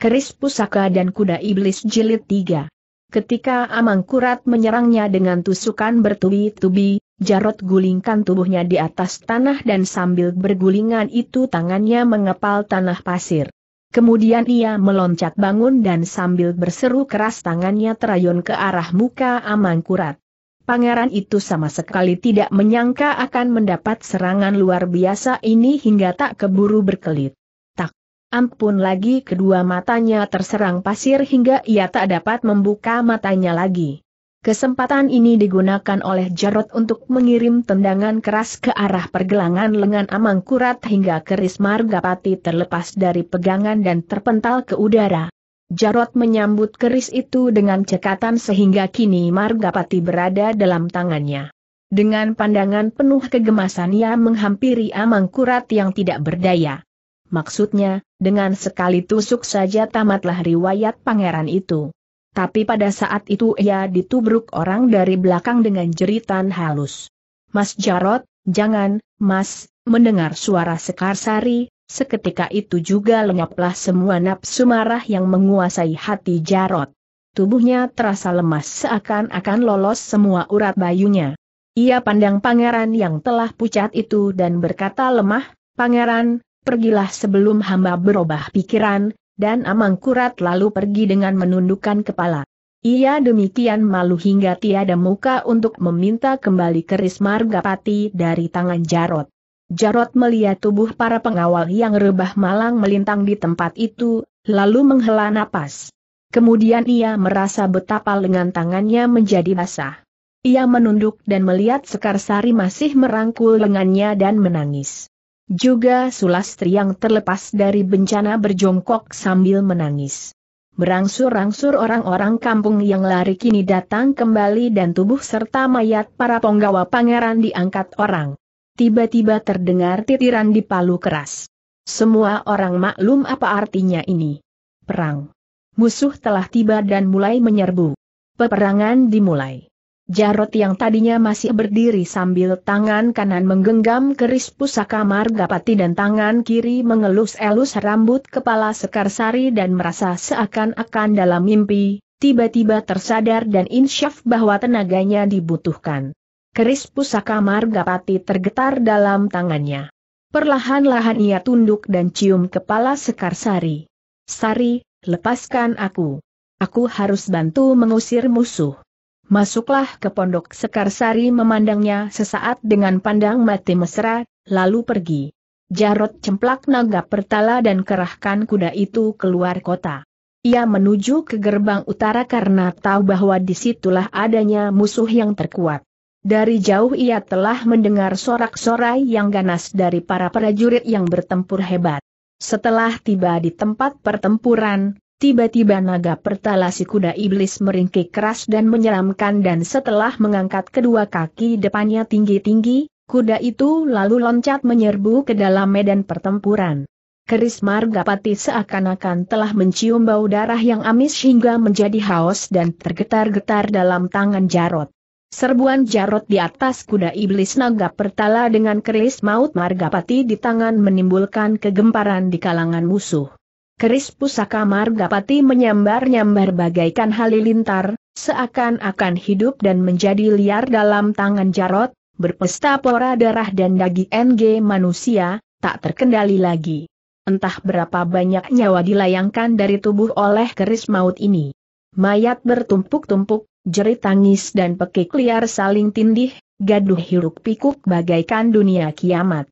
Keris Pusaka dan Kuda Iblis Jilid 3. Ketika Amangkurat menyerangnya dengan tusukan bertubi-tubi, Jarot gulingkan tubuhnya di atas tanah dan sambil bergulingan itu tangannya mengepal tanah pasir. Kemudian ia meloncat bangun dan sambil berseru keras tangannya terayun ke arah muka Amangkurat. Pangeran itu sama sekali tidak menyangka akan mendapat serangan luar biasa ini hingga tak keburu berkelit. Ampun lagi kedua matanya terserang pasir hingga ia tak dapat membuka matanya lagi. Kesempatan ini digunakan oleh Jarot untuk mengirim tendangan keras ke arah pergelangan lengan Amangkurat hingga keris Margapati terlepas dari pegangan dan terpental ke udara. Jarot menyambut keris itu dengan cekatan sehingga kini Margapati berada dalam tangannya. Dengan pandangan penuh kegemasan ia menghampiri Amangkurat yang tidak berdaya. Maksudnya, dengan sekali tusuk saja tamatlah riwayat pangeran itu. Tapi pada saat itu ia ditubruk orang dari belakang dengan jeritan halus. Mas Jarot, jangan, Mas, mendengar suara Sekarsari, seketika itu juga lenyaplah semua nafsu marah yang menguasai hati Jarot. Tubuhnya terasa lemas seakan-akan lolos semua urat bayunya. Ia pandang pangeran yang telah pucat itu dan berkata lemah, Pangeran, pergilah sebelum hamba berubah pikiran, dan Amangkurat lalu pergi dengan menundukkan kepala. Ia demikian malu hingga tiada muka untuk meminta kembali keris Margapati dari tangan Jarot. Jarot melihat tubuh para pengawal yang rebah malang melintang di tempat itu, lalu menghela napas. Kemudian ia merasa betapa lengan tangannya menjadi basah. Ia menunduk dan melihat Sekarsari masih merangkul lengannya dan menangis. Juga Sulastri yang terlepas dari bencana berjongkok sambil menangis. Berangsur-angsur orang-orang kampung yang lari kini datang kembali dan tubuh serta mayat para penggawa pangeran diangkat orang. Tiba-tiba terdengar titiran di palu keras. Semua orang maklum apa artinya ini. Perang. Musuh telah tiba dan mulai menyerbu. Peperangan dimulai. Jarot yang tadinya masih berdiri sambil tangan kanan menggenggam keris pusaka Margapati dan tangan kiri mengelus-elus rambut kepala Sekarsari dan merasa seakan-akan dalam mimpi, tiba-tiba tersadar dan insyaf bahwa tenaganya dibutuhkan. Keris pusaka Margapati tergetar dalam tangannya. Perlahan-lahan ia tunduk dan cium kepala Sekarsari. Sari, lepaskan aku. Aku harus bantu mengusir musuh. Masuklah ke pondok Sekarsari memandangnya sesaat dengan pandang mati mesra, lalu pergi. Jarot cemplak naga pertala dan kerahkan kuda itu keluar kota. Ia menuju ke gerbang utara karena tahu bahwa disitulah adanya musuh yang terkuat. Dari jauh ia telah mendengar sorak-sorai yang ganas dari para prajurit yang bertempur hebat. Setelah tiba di tempat pertempuran, Tiba-tiba naga pertala si kuda iblis meringkik keras dan menyeramkan dan setelah mengangkat kedua kaki depannya tinggi-tinggi, kuda itu lalu loncat menyerbu ke dalam medan pertempuran. Keris Margapati seakan-akan telah mencium bau darah yang amis hingga menjadi haus dan tergetar-getar dalam tangan Jarot. Serbuan Jarot di atas kuda iblis naga pertala dengan keris maut Margapati di tangan menimbulkan kegemparan di kalangan musuh. Keris pusaka Margapati menyambar-nyambar bagaikan halilintar, seakan-akan hidup dan menjadi liar dalam tangan Jarot, berpesta pora darah dan daging NG manusia, tak terkendali lagi. Entah berapa banyak nyawa dilayangkan dari tubuh oleh keris maut ini. Mayat bertumpuk-tumpuk, jerit tangis dan pekik liar saling tindih, gaduh hiruk pikuk bagaikan dunia kiamat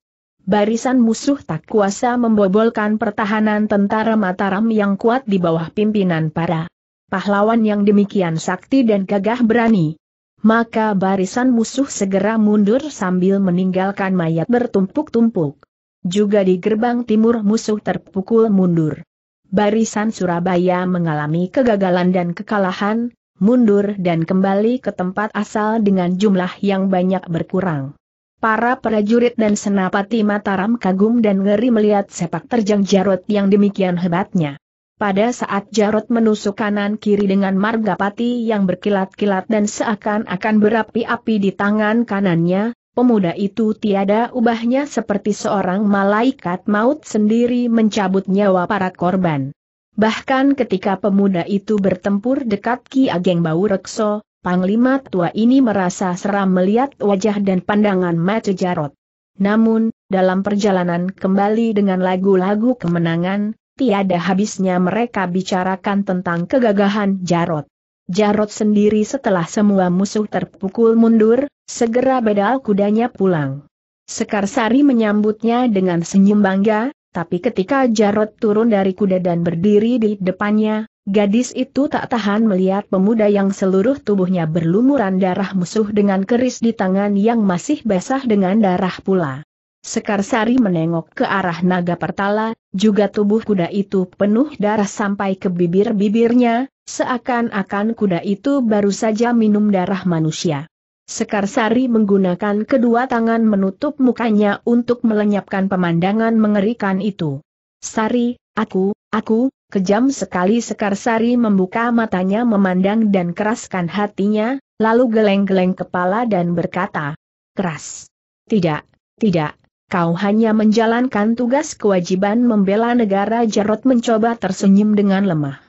barisan musuh tak kuasa membobolkan pertahanan tentara Mataram yang kuat di bawah pimpinan para pahlawan yang demikian sakti dan gagah berani. Maka barisan musuh segera mundur sambil meninggalkan mayat bertumpuk-tumpuk. Juga di gerbang timur musuh terpukul mundur. Barisan Surabaya mengalami kegagalan dan kekalahan, mundur dan kembali ke tempat asal dengan jumlah yang banyak berkurang. Para prajurit dan senapati Mataram kagum dan ngeri melihat sepak terjang Jarot yang demikian hebatnya. Pada saat Jarot menusuk kanan kiri dengan margapati yang berkilat-kilat dan seakan-akan berapi-api di tangan kanannya, pemuda itu tiada ubahnya seperti seorang malaikat maut sendiri mencabut nyawa para korban. Bahkan ketika pemuda itu bertempur dekat Ki Ageng Baurekso, Panglima tua ini merasa seram melihat wajah dan pandangan Mace Jarot. Namun, dalam perjalanan kembali dengan lagu-lagu kemenangan, tiada habisnya mereka bicarakan tentang kegagahan Jarot. Jarot sendiri setelah semua musuh terpukul mundur, segera bedal kudanya pulang. Sekarsari menyambutnya dengan senyum bangga, tapi ketika Jarot turun dari kuda dan berdiri di depannya, Gadis itu tak tahan melihat pemuda yang seluruh tubuhnya berlumuran darah musuh dengan keris di tangan yang masih basah dengan darah pula. Sekar Sari menengok ke arah naga pertala, juga tubuh kuda itu penuh darah sampai ke bibir-bibirnya, seakan-akan kuda itu baru saja minum darah manusia. Sekar Sari menggunakan kedua tangan menutup mukanya untuk melenyapkan pemandangan mengerikan itu. Sari, aku, aku, Kejam sekali Sekarsari membuka matanya memandang dan keraskan hatinya, lalu geleng-geleng kepala dan berkata, keras. Tidak, tidak, kau hanya menjalankan tugas kewajiban membela negara Jarot mencoba tersenyum dengan lemah.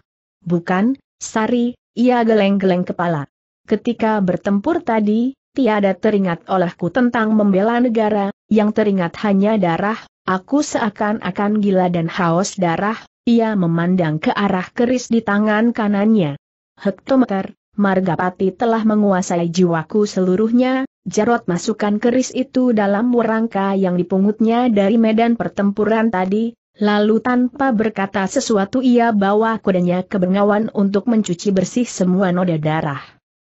Bukan, Sari, ia geleng-geleng kepala. Ketika bertempur tadi, tiada teringat olehku tentang membela negara, yang teringat hanya darah, aku seakan-akan gila dan haus darah, ia memandang ke arah keris di tangan kanannya. Hektometer, Margapati telah menguasai jiwaku seluruhnya, Jarot masukkan keris itu dalam rangka yang dipungutnya dari medan pertempuran tadi, Lalu tanpa berkata sesuatu ia bawa kudanya ke Bengawan untuk mencuci bersih semua noda darah.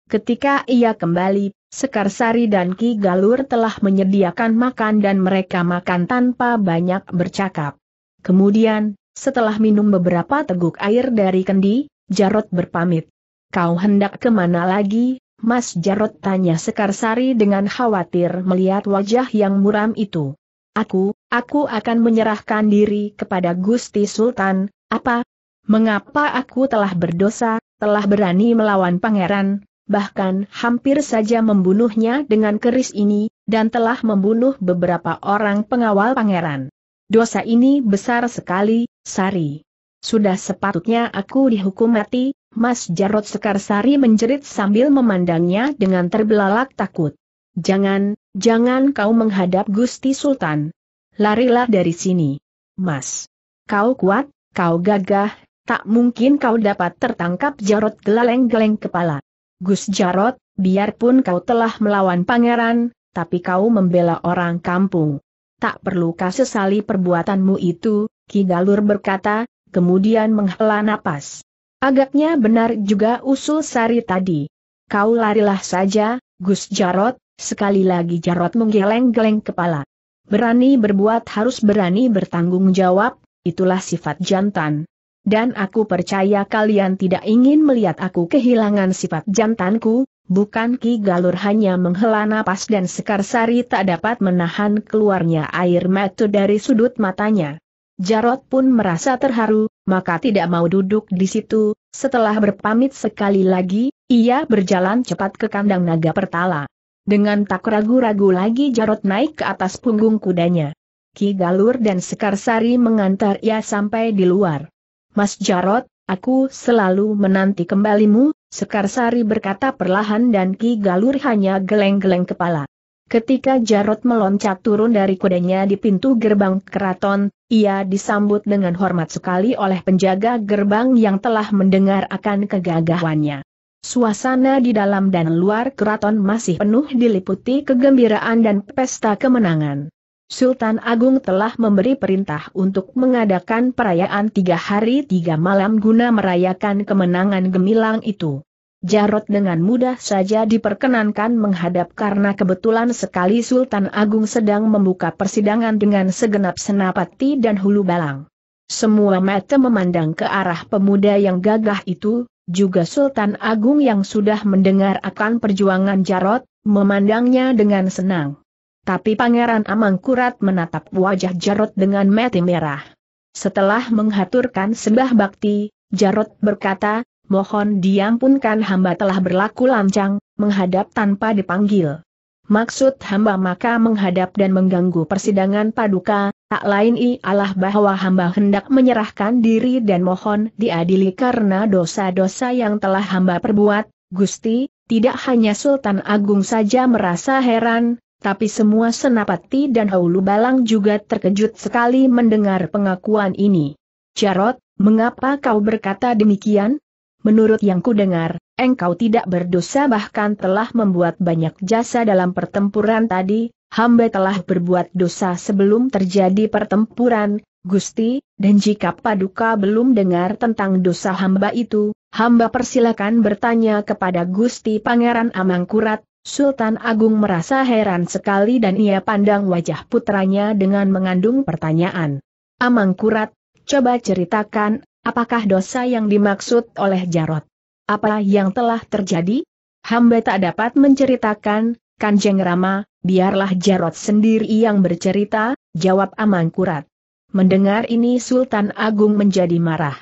Ketika ia kembali, Sekarsari dan Ki Galur telah menyediakan makan dan mereka makan tanpa banyak bercakap. Kemudian, setelah minum beberapa teguk air dari kendi, Jarot berpamit. Kau hendak kemana lagi, Mas Jarot tanya Sekarsari dengan khawatir melihat wajah yang muram itu. Aku, aku akan menyerahkan diri kepada Gusti Sultan, apa? Mengapa aku telah berdosa, telah berani melawan pangeran, bahkan hampir saja membunuhnya dengan keris ini, dan telah membunuh beberapa orang pengawal pangeran. Dosa ini besar sekali, Sari. Sudah sepatutnya aku dihukum mati, Mas Jarot Sekarsari menjerit sambil memandangnya dengan terbelalak takut. Jangan, jangan kau menghadap Gusti Sultan. Larilah dari sini. Mas. Kau kuat, kau gagah, tak mungkin kau dapat tertangkap Jarot geleng-geleng kepala. Gus Jarot, biarpun kau telah melawan pangeran, tapi kau membela orang kampung. Tak perlu kau sesali perbuatanmu itu, Ki Galur berkata, kemudian menghela napas. Agaknya benar juga usul Sari tadi. Kau larilah saja, Gus Jarot, sekali lagi Jarot menggeleng-geleng kepala. Berani berbuat harus berani bertanggung jawab, itulah sifat jantan. Dan aku percaya kalian tidak ingin melihat aku kehilangan sifat jantanku, bukan Ki Galur hanya menghela napas dan Sekarsari tak dapat menahan keluarnya air mata dari sudut matanya. Jarot pun merasa terharu, maka tidak mau duduk di situ, setelah berpamit sekali lagi, ia berjalan cepat ke kandang naga pertala. Dengan tak ragu-ragu lagi Jarot naik ke atas punggung kudanya. Ki Galur dan Sekarsari mengantar ia sampai di luar. Mas Jarot, aku selalu menanti kembalimu, Sekarsari berkata perlahan dan Ki Galur hanya geleng-geleng kepala. Ketika Jarot meloncat turun dari kudanya di pintu gerbang keraton, ia disambut dengan hormat sekali oleh penjaga gerbang yang telah mendengar akan kegagahannya. Suasana di dalam dan luar keraton masih penuh diliputi kegembiraan dan pesta kemenangan. Sultan Agung telah memberi perintah untuk mengadakan perayaan tiga hari tiga malam guna merayakan kemenangan gemilang itu. Jarot dengan mudah saja diperkenankan menghadap karena kebetulan sekali Sultan Agung sedang membuka persidangan dengan segenap senapati dan hulu balang. Semua mata memandang ke arah pemuda yang gagah itu, juga Sultan Agung yang sudah mendengar akan perjuangan Jarot, memandangnya dengan senang. Tapi Pangeran Amangkurat menatap wajah Jarot dengan mata merah. Setelah menghaturkan sembah bakti, Jarot berkata, mohon diampunkan hamba telah berlaku lancang, menghadap tanpa dipanggil. Maksud hamba maka menghadap dan mengganggu persidangan paduka, tak lain ialah bahwa hamba hendak menyerahkan diri dan mohon diadili karena dosa-dosa yang telah hamba perbuat, Gusti, tidak hanya Sultan Agung saja merasa heran, tapi semua senapati dan haulu balang juga terkejut sekali mendengar pengakuan ini. Jarot, mengapa kau berkata demikian? menurut yang kudengar, engkau tidak berdosa bahkan telah membuat banyak jasa dalam pertempuran tadi, hamba telah berbuat dosa sebelum terjadi pertempuran, Gusti, dan jika Paduka belum dengar tentang dosa hamba itu, hamba persilakan bertanya kepada Gusti Pangeran Amangkurat, Sultan Agung merasa heran sekali dan ia pandang wajah putranya dengan mengandung pertanyaan. Amangkurat, coba ceritakan Apakah dosa yang dimaksud oleh Jarot? Apa yang telah terjadi? Hamba tak dapat menceritakan, Kanjeng Rama, biarlah Jarot sendiri yang bercerita, jawab Amangkurat. Mendengar ini Sultan Agung menjadi marah.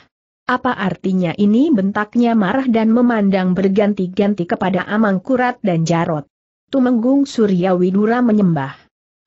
Apa artinya ini bentaknya marah dan memandang berganti-ganti kepada Amangkurat dan Jarot. Tumenggung Suryawidura menyembah.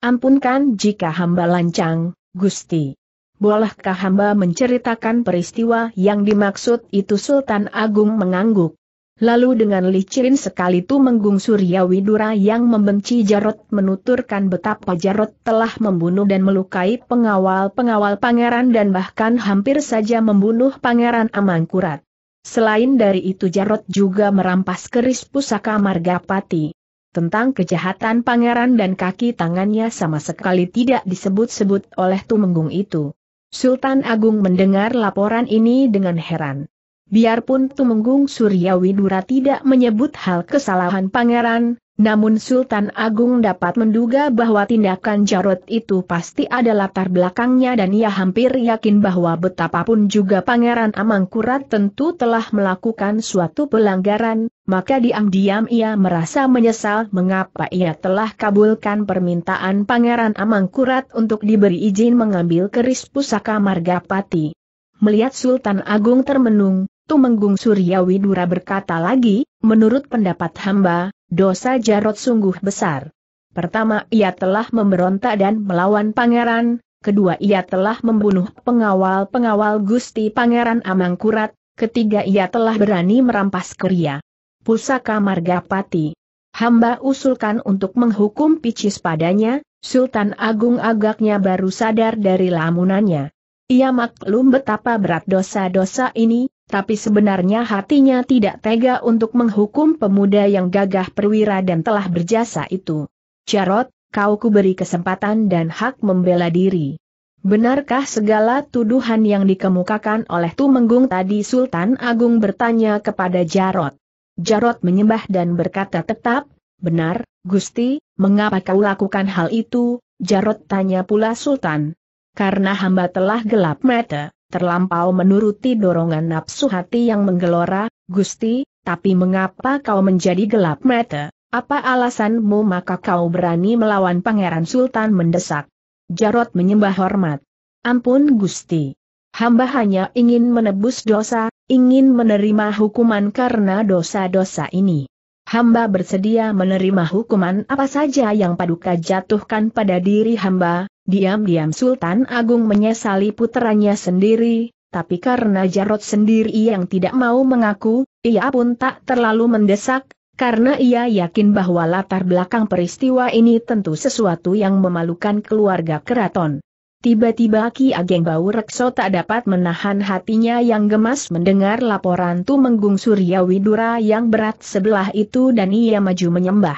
Ampunkan jika hamba lancang, Gusti. Bolehkah hamba menceritakan peristiwa yang dimaksud itu Sultan Agung mengangguk. Lalu dengan licin sekali menggung Surya Widura yang membenci Jarot menuturkan betapa Jarot telah membunuh dan melukai pengawal-pengawal pangeran dan bahkan hampir saja membunuh pangeran Amangkurat. Selain dari itu Jarot juga merampas keris pusaka Margapati. Tentang kejahatan pangeran dan kaki tangannya sama sekali tidak disebut-sebut oleh Tumenggung itu. Sultan Agung mendengar laporan ini dengan heran. Biarpun Tumenggung Surya tidak menyebut hal kesalahan pangeran, namun Sultan Agung dapat menduga bahwa tindakan Jarot itu pasti ada latar belakangnya dan ia hampir yakin bahwa betapapun juga Pangeran Amangkurat tentu telah melakukan suatu pelanggaran, maka diam-diam ia merasa menyesal mengapa ia telah kabulkan permintaan Pangeran Amangkurat untuk diberi izin mengambil keris pusaka Margapati. Melihat Sultan Agung termenung, Tumenggung Suryawidura berkata lagi, menurut pendapat hamba, Dosa Jarot sungguh besar. Pertama ia telah memberontak dan melawan pangeran, kedua ia telah membunuh pengawal-pengawal Gusti Pangeran Amangkurat, ketiga ia telah berani merampas Korea. Pusaka Margapati. Hamba usulkan untuk menghukum Picis padanya, Sultan Agung agaknya baru sadar dari lamunannya. Ia maklum betapa berat dosa-dosa ini, tapi sebenarnya hatinya tidak tega untuk menghukum pemuda yang gagah perwira dan telah berjasa itu. Jarot, kau kuberi kesempatan dan hak membela diri. Benarkah segala tuduhan yang dikemukakan oleh Tumenggung tadi Sultan Agung bertanya kepada Jarot? Jarot menyembah dan berkata tetap, benar, Gusti, mengapa kau lakukan hal itu? Jarot tanya pula Sultan. Karena hamba telah gelap mata terlampau menuruti dorongan nafsu hati yang menggelora, Gusti, tapi mengapa kau menjadi gelap mata? Apa alasanmu maka kau berani melawan Pangeran Sultan mendesak? Jarot menyembah hormat. Ampun Gusti. Hamba hanya ingin menebus dosa, ingin menerima hukuman karena dosa-dosa ini. Hamba bersedia menerima hukuman apa saja yang paduka jatuhkan pada diri hamba, Diam-diam Sultan Agung menyesali puteranya sendiri, tapi karena Jarot sendiri yang tidak mau mengaku, ia pun tak terlalu mendesak, karena ia yakin bahwa latar belakang peristiwa ini tentu sesuatu yang memalukan keluarga keraton. Tiba-tiba Ki Ageng Bau Rekso tak dapat menahan hatinya yang gemas mendengar laporan Tumenggung Surya Widura yang berat sebelah itu dan ia maju menyembah.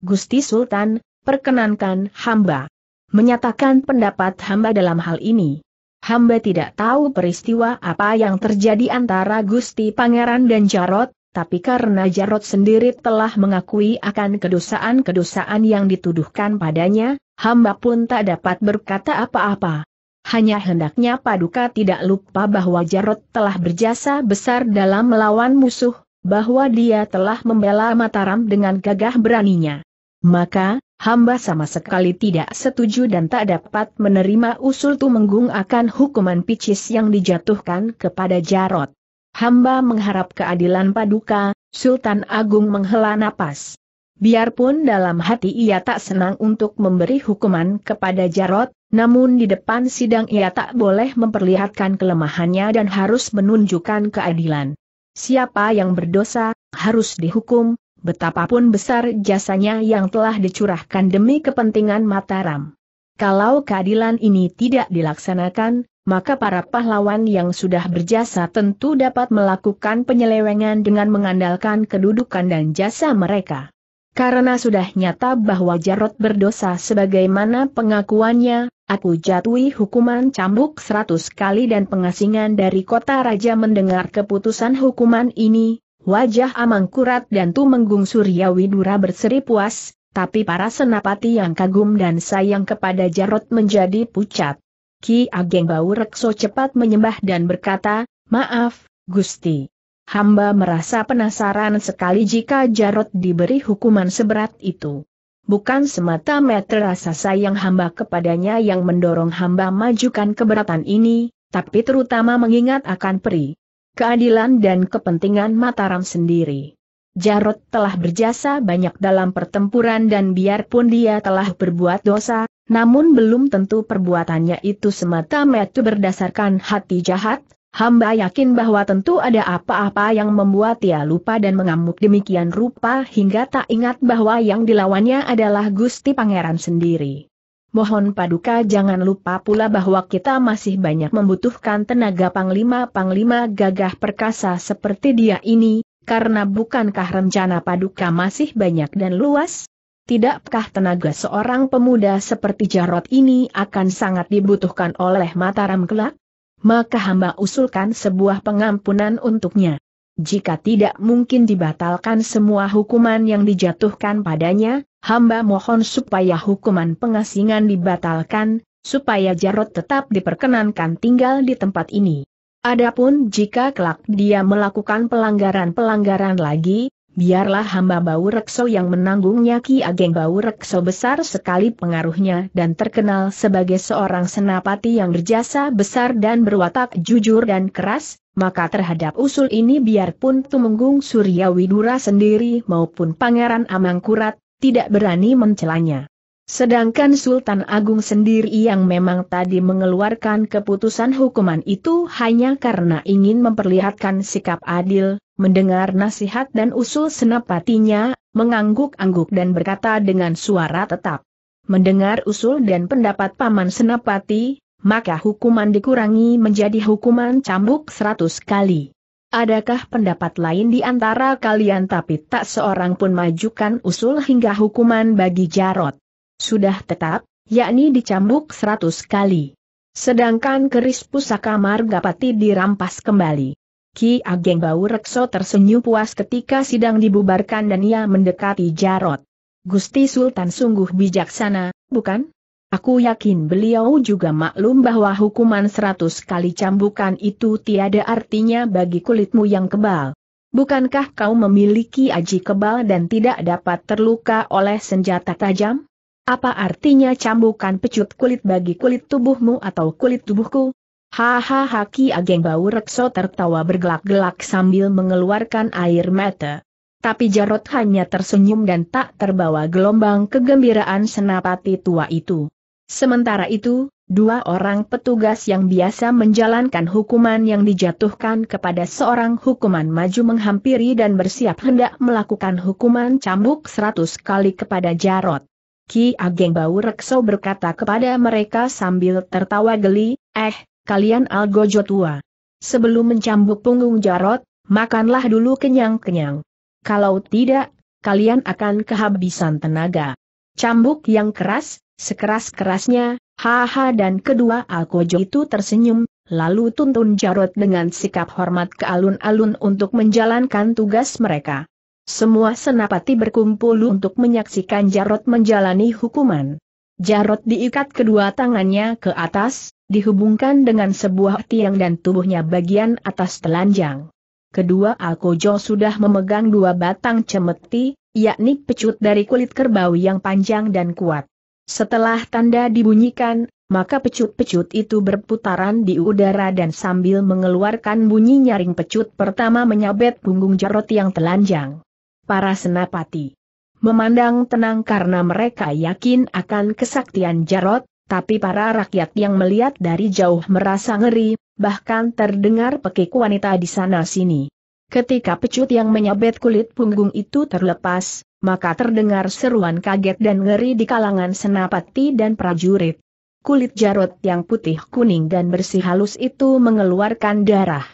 Gusti Sultan, perkenankan hamba menyatakan pendapat hamba dalam hal ini. Hamba tidak tahu peristiwa apa yang terjadi antara Gusti Pangeran dan Jarot, tapi karena Jarot sendiri telah mengakui akan kedosaan-kedosaan yang dituduhkan padanya, hamba pun tak dapat berkata apa-apa. Hanya hendaknya Paduka tidak lupa bahwa Jarot telah berjasa besar dalam melawan musuh, bahwa dia telah membela Mataram dengan gagah beraninya. Maka, Hamba sama sekali tidak setuju dan tak dapat menerima usul Tumenggung akan hukuman picis yang dijatuhkan kepada Jarot. Hamba mengharap keadilan paduka, Sultan Agung menghela napas. Biarpun dalam hati ia tak senang untuk memberi hukuman kepada Jarot, namun di depan sidang ia tak boleh memperlihatkan kelemahannya dan harus menunjukkan keadilan. Siapa yang berdosa, harus dihukum, betapapun besar jasanya yang telah dicurahkan demi kepentingan Mataram. Kalau keadilan ini tidak dilaksanakan, maka para pahlawan yang sudah berjasa tentu dapat melakukan penyelewengan dengan mengandalkan kedudukan dan jasa mereka. Karena sudah nyata bahwa Jarot berdosa sebagaimana pengakuannya, aku jatuhi hukuman cambuk seratus kali dan pengasingan dari kota raja mendengar keputusan hukuman ini, Wajah Amangkurat dan Tumenggung Surya Widura berseri puas, tapi para senapati yang kagum dan sayang kepada Jarot menjadi pucat. Ki Ageng Rekso cepat menyembah dan berkata, Maaf, Gusti. Hamba merasa penasaran sekali jika Jarot diberi hukuman seberat itu. Bukan semata-mata rasa sayang hamba kepadanya yang mendorong hamba majukan keberatan ini, tapi terutama mengingat akan peri keadilan dan kepentingan Mataram sendiri. Jarot telah berjasa banyak dalam pertempuran dan biarpun dia telah berbuat dosa, namun belum tentu perbuatannya itu semata-mata berdasarkan hati jahat, hamba yakin bahwa tentu ada apa-apa yang membuat dia lupa dan mengamuk demikian rupa hingga tak ingat bahwa yang dilawannya adalah Gusti Pangeran sendiri mohon paduka jangan lupa pula bahwa kita masih banyak membutuhkan tenaga panglima-panglima gagah perkasa seperti dia ini, karena bukankah rencana paduka masih banyak dan luas? Tidakkah tenaga seorang pemuda seperti Jarot ini akan sangat dibutuhkan oleh Mataram kelak? Maka hamba usulkan sebuah pengampunan untuknya. Jika tidak mungkin dibatalkan semua hukuman yang dijatuhkan padanya, hamba mohon supaya hukuman pengasingan dibatalkan, supaya Jarot tetap diperkenankan tinggal di tempat ini. Adapun jika kelak dia melakukan pelanggaran-pelanggaran lagi, biarlah hamba bau rekso yang menanggungnya Ki Ageng bau rekso besar sekali pengaruhnya dan terkenal sebagai seorang senapati yang berjasa besar dan berwatak jujur dan keras, maka terhadap usul ini biarpun Tumenggung Surya Widura sendiri maupun Pangeran Amangkurat, tidak berani mencelanya. Sedangkan Sultan Agung sendiri yang memang tadi mengeluarkan keputusan hukuman itu hanya karena ingin memperlihatkan sikap adil, mendengar nasihat dan usul senapatinya, mengangguk-angguk dan berkata dengan suara tetap. Mendengar usul dan pendapat Paman Senapati, maka hukuman dikurangi menjadi hukuman cambuk seratus kali. Adakah pendapat lain di antara kalian tapi tak seorang pun majukan usul hingga hukuman bagi Jarot? Sudah tetap, yakni dicambuk seratus kali. Sedangkan keris pusaka Margapati dirampas kembali. Ki Ageng Bau Rekso tersenyum puas ketika sidang dibubarkan dan ia mendekati Jarot. Gusti Sultan sungguh bijaksana, bukan? Aku yakin beliau juga maklum bahwa hukuman seratus kali cambukan itu tiada artinya bagi kulitmu yang kebal. Bukankah kau memiliki aji kebal dan tidak dapat terluka oleh senjata tajam? Apa artinya cambukan pecut kulit bagi kulit tubuhmu atau kulit tubuhku? Hahaha Ki Ageng Bau Rekso tertawa bergelak-gelak sambil mengeluarkan air mata. Tapi Jarot hanya tersenyum dan tak terbawa gelombang kegembiraan senapati tua itu. Sementara itu, dua orang petugas yang biasa menjalankan hukuman yang dijatuhkan kepada seorang hukuman maju menghampiri dan bersiap hendak melakukan hukuman cambuk seratus kali kepada Jarot. Ki Ageng Bau Rekso berkata kepada mereka sambil tertawa geli, eh, kalian algojo tua. Sebelum mencambuk punggung Jarot, makanlah dulu kenyang-kenyang. Kalau tidak, kalian akan kehabisan tenaga. Cambuk yang keras, Sekeras-kerasnya, haha dan kedua Alkojo itu tersenyum, lalu tuntun Jarot dengan sikap hormat ke alun-alun untuk menjalankan tugas mereka. Semua senapati berkumpul untuk menyaksikan Jarot menjalani hukuman. Jarot diikat kedua tangannya ke atas, dihubungkan dengan sebuah tiang dan tubuhnya bagian atas telanjang. Kedua Alkojo sudah memegang dua batang cemeti, yakni pecut dari kulit kerbau yang panjang dan kuat. Setelah tanda dibunyikan, maka pecut-pecut itu berputaran di udara dan sambil mengeluarkan bunyi nyaring pecut pertama menyabet punggung Jarot yang telanjang. Para senapati memandang tenang karena mereka yakin akan kesaktian Jarot, tapi para rakyat yang melihat dari jauh merasa ngeri, bahkan terdengar pekik wanita di sana-sini. Ketika pecut yang menyabet kulit punggung itu terlepas, maka terdengar seruan kaget dan ngeri di kalangan senapati dan prajurit. Kulit Jarot yang putih kuning dan bersih halus itu mengeluarkan darah.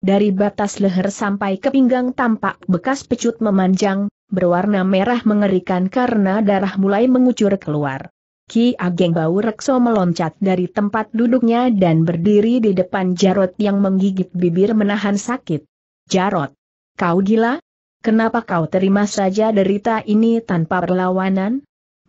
Dari batas leher sampai ke pinggang tampak bekas pecut memanjang, berwarna merah mengerikan karena darah mulai mengucur keluar. Ki Ageng Bau Rekso meloncat dari tempat duduknya dan berdiri di depan Jarot yang menggigit bibir menahan sakit. Jarot, kau gila? Kenapa kau terima saja derita ini tanpa perlawanan?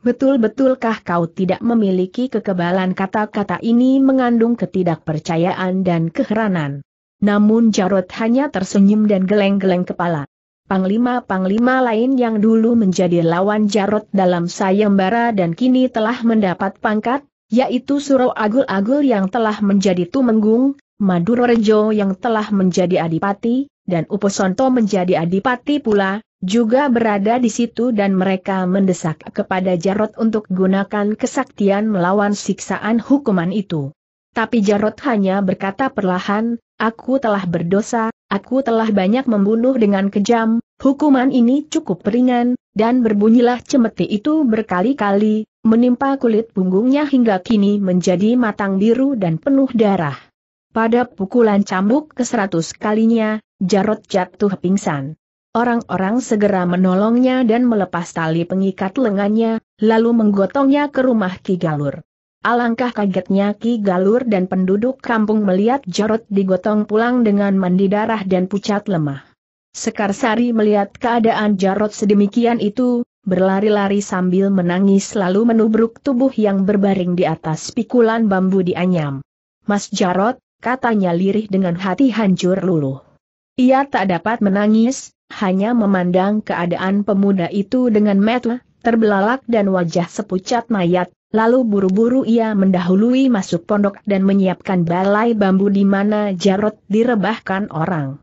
Betul-betulkah kau tidak memiliki kekebalan kata-kata ini mengandung ketidakpercayaan dan keheranan? Namun Jarot hanya tersenyum dan geleng-geleng kepala. Panglima-panglima lain yang dulu menjadi lawan Jarot dalam sayembara dan kini telah mendapat pangkat, yaitu Suro Agul-Agul yang telah menjadi Tumenggung, Maduro yang telah menjadi Adipati, dan Uposonto menjadi adipati pula, juga berada di situ dan mereka mendesak kepada Jarot untuk gunakan kesaktian melawan siksaan hukuman itu. Tapi Jarot hanya berkata perlahan, aku telah berdosa, aku telah banyak membunuh dengan kejam, hukuman ini cukup ringan, dan berbunyilah cemeti itu berkali-kali, menimpa kulit punggungnya hingga kini menjadi matang biru dan penuh darah. Pada pukulan cambuk ke seratus kalinya, Jarot jatuh pingsan. Orang-orang segera menolongnya dan melepas tali pengikat lengannya, lalu menggotongnya ke rumah Ki Galur. Alangkah kagetnya Ki Galur dan penduduk kampung melihat Jarot digotong pulang dengan mandi darah dan pucat lemah. Sekarsari melihat keadaan Jarot sedemikian itu, berlari-lari sambil menangis lalu menubruk tubuh yang berbaring di atas pikulan bambu dianyam. Mas Jarot, katanya lirih dengan hati hancur luluh. Ia tak dapat menangis, hanya memandang keadaan pemuda itu dengan metla, terbelalak dan wajah sepucat mayat, lalu buru-buru ia mendahului masuk pondok dan menyiapkan balai bambu di mana Jarot direbahkan orang.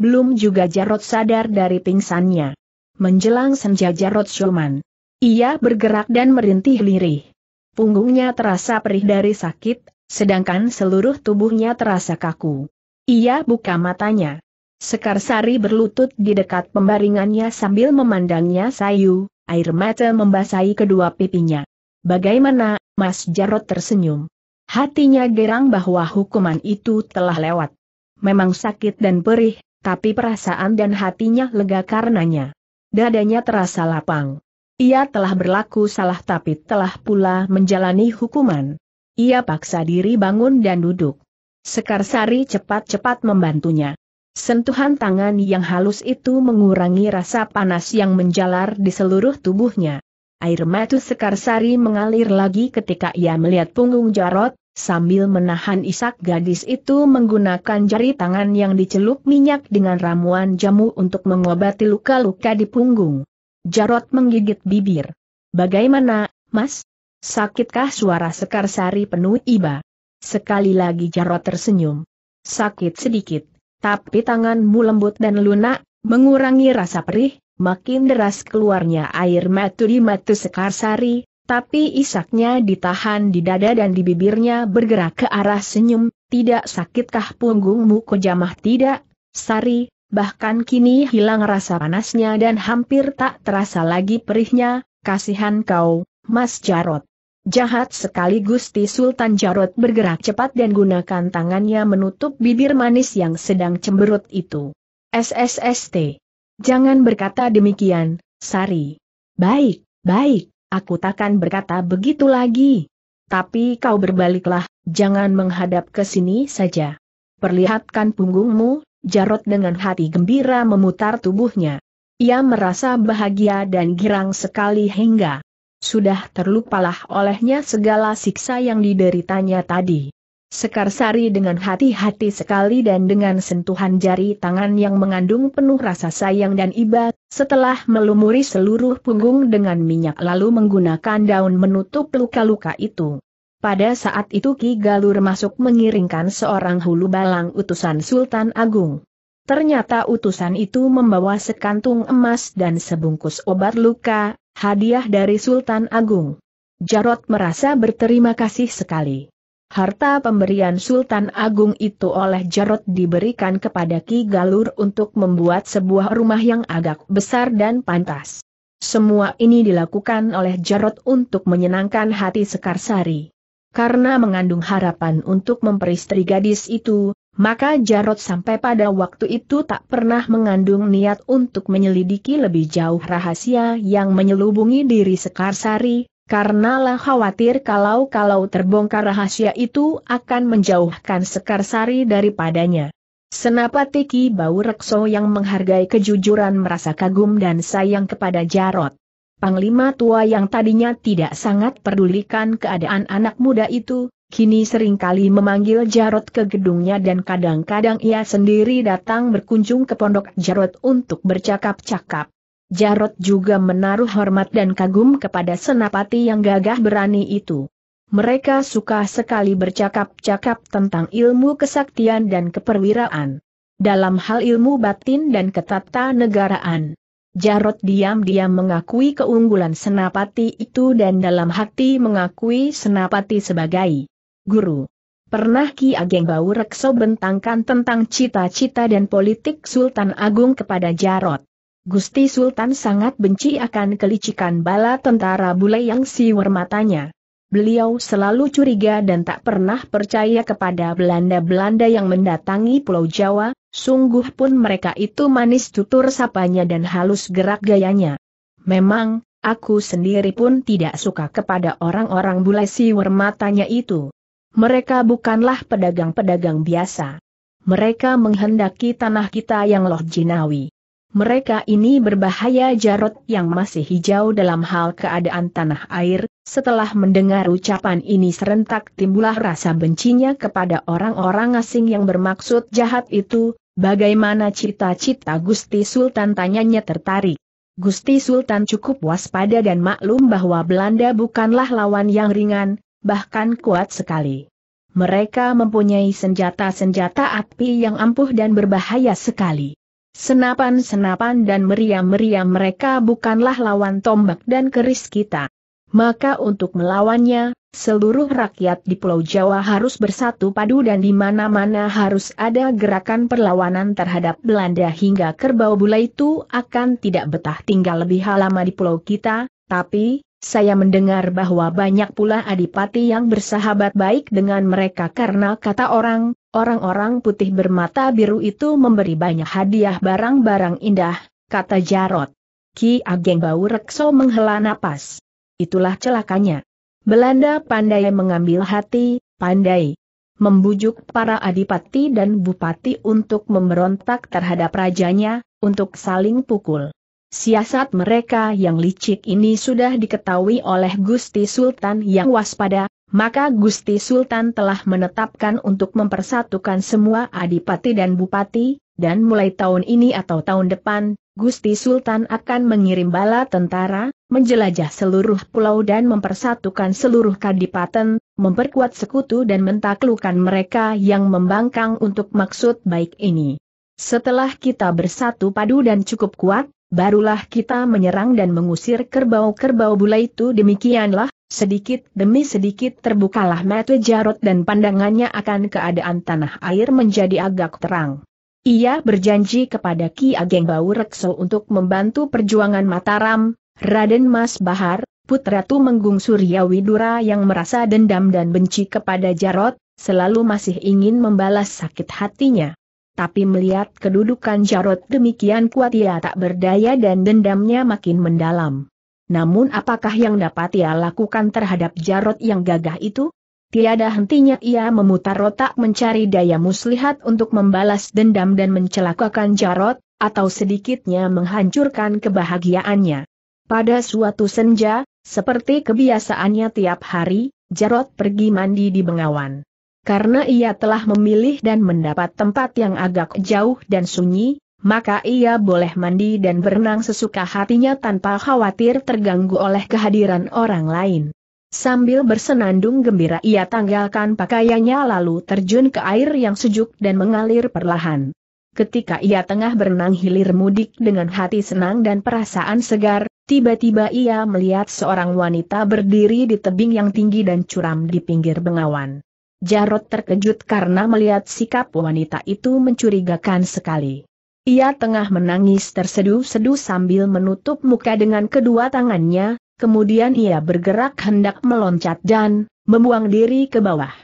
Belum juga Jarot sadar dari pingsannya. Menjelang senja Jarot Shulman. Ia bergerak dan merintih lirih. Punggungnya terasa perih dari sakit, sedangkan seluruh tubuhnya terasa kaku. Ia buka matanya. Sekarsari berlutut di dekat pembaringannya sambil memandangnya sayu, air mata membasahi kedua pipinya. Bagaimana, Mas Jarot tersenyum. Hatinya gerang bahwa hukuman itu telah lewat. Memang sakit dan perih, tapi perasaan dan hatinya lega karenanya. Dadanya terasa lapang. Ia telah berlaku salah tapi telah pula menjalani hukuman. Ia paksa diri bangun dan duduk. Sekarsari cepat-cepat membantunya. Sentuhan tangan yang halus itu mengurangi rasa panas yang menjalar di seluruh tubuhnya. Air mata Sekarsari mengalir lagi ketika ia melihat punggung Jarot, sambil menahan isak gadis itu menggunakan jari tangan yang dicelup minyak dengan ramuan jamu untuk mengobati luka-luka di punggung. Jarot menggigit bibir. Bagaimana, mas? Sakitkah suara Sekarsari penuh iba? Sekali lagi Jarot tersenyum. Sakit sedikit, tapi tanganmu lembut dan lunak, mengurangi rasa perih, makin deras keluarnya air matu di matu Sekarsari, tapi isaknya ditahan di dada dan di bibirnya bergerak ke arah senyum, tidak sakitkah punggungmu kejamah tidak, Sari, bahkan kini hilang rasa panasnya dan hampir tak terasa lagi perihnya, kasihan kau, Mas Jarot. Jahat sekali Gusti Sultan Jarot bergerak cepat dan gunakan tangannya menutup bibir manis yang sedang cemberut itu. SSST. Jangan berkata demikian, Sari. Baik, baik, aku takkan berkata begitu lagi. Tapi kau berbaliklah, jangan menghadap ke sini saja. Perlihatkan punggungmu, Jarot dengan hati gembira memutar tubuhnya. Ia merasa bahagia dan girang sekali hingga sudah terlupalah olehnya segala siksa yang dideritanya tadi. Sekarsari dengan hati-hati sekali dan dengan sentuhan jari tangan yang mengandung penuh rasa sayang dan iba, setelah melumuri seluruh punggung dengan minyak lalu menggunakan daun menutup luka-luka itu. Pada saat itu Ki Galur masuk mengiringkan seorang hulu balang utusan Sultan Agung. Ternyata utusan itu membawa sekantung emas dan sebungkus obat luka, Hadiah dari Sultan Agung. Jarot merasa berterima kasih sekali. Harta pemberian Sultan Agung itu oleh Jarot diberikan kepada Ki Galur untuk membuat sebuah rumah yang agak besar dan pantas. Semua ini dilakukan oleh Jarot untuk menyenangkan hati Sekarsari. Karena mengandung harapan untuk memperistri gadis itu, maka Jarot sampai pada waktu itu tak pernah mengandung niat untuk menyelidiki lebih jauh rahasia yang menyelubungi diri Sekarsari, karenalah khawatir kalau-kalau terbongkar rahasia itu akan menjauhkan Sekarsari daripadanya. Senapati Ki Bau Rekso yang menghargai kejujuran merasa kagum dan sayang kepada Jarot. Panglima tua yang tadinya tidak sangat pedulikan keadaan anak muda itu, kini seringkali memanggil Jarot ke gedungnya dan kadang-kadang ia sendiri datang berkunjung ke pondok Jarot untuk bercakap-cakap. Jarot juga menaruh hormat dan kagum kepada senapati yang gagah berani itu. Mereka suka sekali bercakap-cakap tentang ilmu kesaktian dan keperwiraan. Dalam hal ilmu batin dan ketata negaraan. Jarot diam-diam mengakui keunggulan senapati itu dan dalam hati mengakui senapati sebagai Guru. Pernah Ki Ageng Bau Rekso bentangkan tentang cita-cita dan politik Sultan Agung kepada Jarot. Gusti Sultan sangat benci akan kelicikan bala tentara bule yang siwer matanya. Beliau selalu curiga dan tak pernah percaya kepada Belanda-Belanda yang mendatangi Pulau Jawa, sungguh pun mereka itu manis tutur sapanya dan halus gerak gayanya. Memang, aku sendiri pun tidak suka kepada orang-orang bule siwer matanya itu. Mereka bukanlah pedagang-pedagang biasa. Mereka menghendaki tanah kita yang loh jinawi. Mereka ini berbahaya Jarot yang masih hijau dalam hal keadaan tanah air, setelah mendengar ucapan ini serentak timbullah rasa bencinya kepada orang-orang asing yang bermaksud jahat itu, bagaimana cita-cita Gusti Sultan tanyanya tertarik. Gusti Sultan cukup waspada dan maklum bahwa Belanda bukanlah lawan yang ringan, bahkan kuat sekali. Mereka mempunyai senjata-senjata api yang ampuh dan berbahaya sekali. Senapan-senapan dan meriam-meriam mereka bukanlah lawan tombak dan keris kita. Maka untuk melawannya, seluruh rakyat di Pulau Jawa harus bersatu padu dan di mana-mana harus ada gerakan perlawanan terhadap Belanda hingga kerbau bula itu akan tidak betah tinggal lebih lama di pulau kita, tapi, saya mendengar bahwa banyak pula adipati yang bersahabat baik dengan mereka karena kata orang, orang-orang putih bermata biru itu memberi banyak hadiah barang-barang indah, kata Jarot. Ki Ageng Bau Rekso menghela napas. Itulah celakanya. Belanda pandai mengambil hati, pandai membujuk para adipati dan bupati untuk memberontak terhadap rajanya, untuk saling pukul. Siasat mereka yang licik ini sudah diketahui oleh Gusti Sultan yang waspada, maka Gusti Sultan telah menetapkan untuk mempersatukan semua adipati dan bupati, dan mulai tahun ini atau tahun depan, Gusti Sultan akan mengirim bala tentara, menjelajah seluruh pulau dan mempersatukan seluruh kadipaten, memperkuat sekutu dan mentaklukkan mereka yang membangkang untuk maksud baik ini. Setelah kita bersatu padu dan cukup kuat, barulah kita menyerang dan mengusir kerbau-kerbau bula itu demikianlah, sedikit demi sedikit terbukalah mata Jarot dan pandangannya akan keadaan tanah air menjadi agak terang. Ia berjanji kepada Ki Ageng Bau Rekso untuk membantu perjuangan Mataram, Raden Mas Bahar, putra Tumenggung Surya Widura yang merasa dendam dan benci kepada Jarot, selalu masih ingin membalas sakit hatinya tapi melihat kedudukan Jarot demikian kuat ia tak berdaya dan dendamnya makin mendalam. Namun apakah yang dapat ia lakukan terhadap Jarot yang gagah itu? Tiada hentinya ia memutar otak mencari daya muslihat untuk membalas dendam dan mencelakakan Jarot, atau sedikitnya menghancurkan kebahagiaannya. Pada suatu senja, seperti kebiasaannya tiap hari, Jarot pergi mandi di Bengawan karena ia telah memilih dan mendapat tempat yang agak jauh dan sunyi, maka ia boleh mandi dan berenang sesuka hatinya tanpa khawatir terganggu oleh kehadiran orang lain. Sambil bersenandung gembira ia tanggalkan pakaiannya lalu terjun ke air yang sejuk dan mengalir perlahan. Ketika ia tengah berenang hilir mudik dengan hati senang dan perasaan segar, tiba-tiba ia melihat seorang wanita berdiri di tebing yang tinggi dan curam di pinggir bengawan. Jarot terkejut karena melihat sikap wanita itu mencurigakan sekali. Ia tengah menangis terseduh-seduh sambil menutup muka dengan kedua tangannya, kemudian ia bergerak hendak meloncat dan membuang diri ke bawah.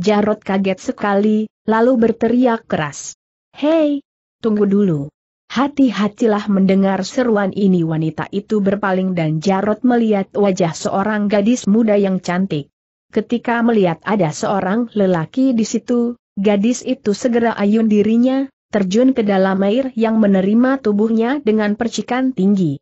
Jarot kaget sekali, lalu berteriak keras. Hei, tunggu dulu. Hati-hatilah mendengar seruan ini wanita itu berpaling dan Jarot melihat wajah seorang gadis muda yang cantik. Ketika melihat ada seorang lelaki di situ, gadis itu segera ayun dirinya, terjun ke dalam air yang menerima tubuhnya dengan percikan tinggi.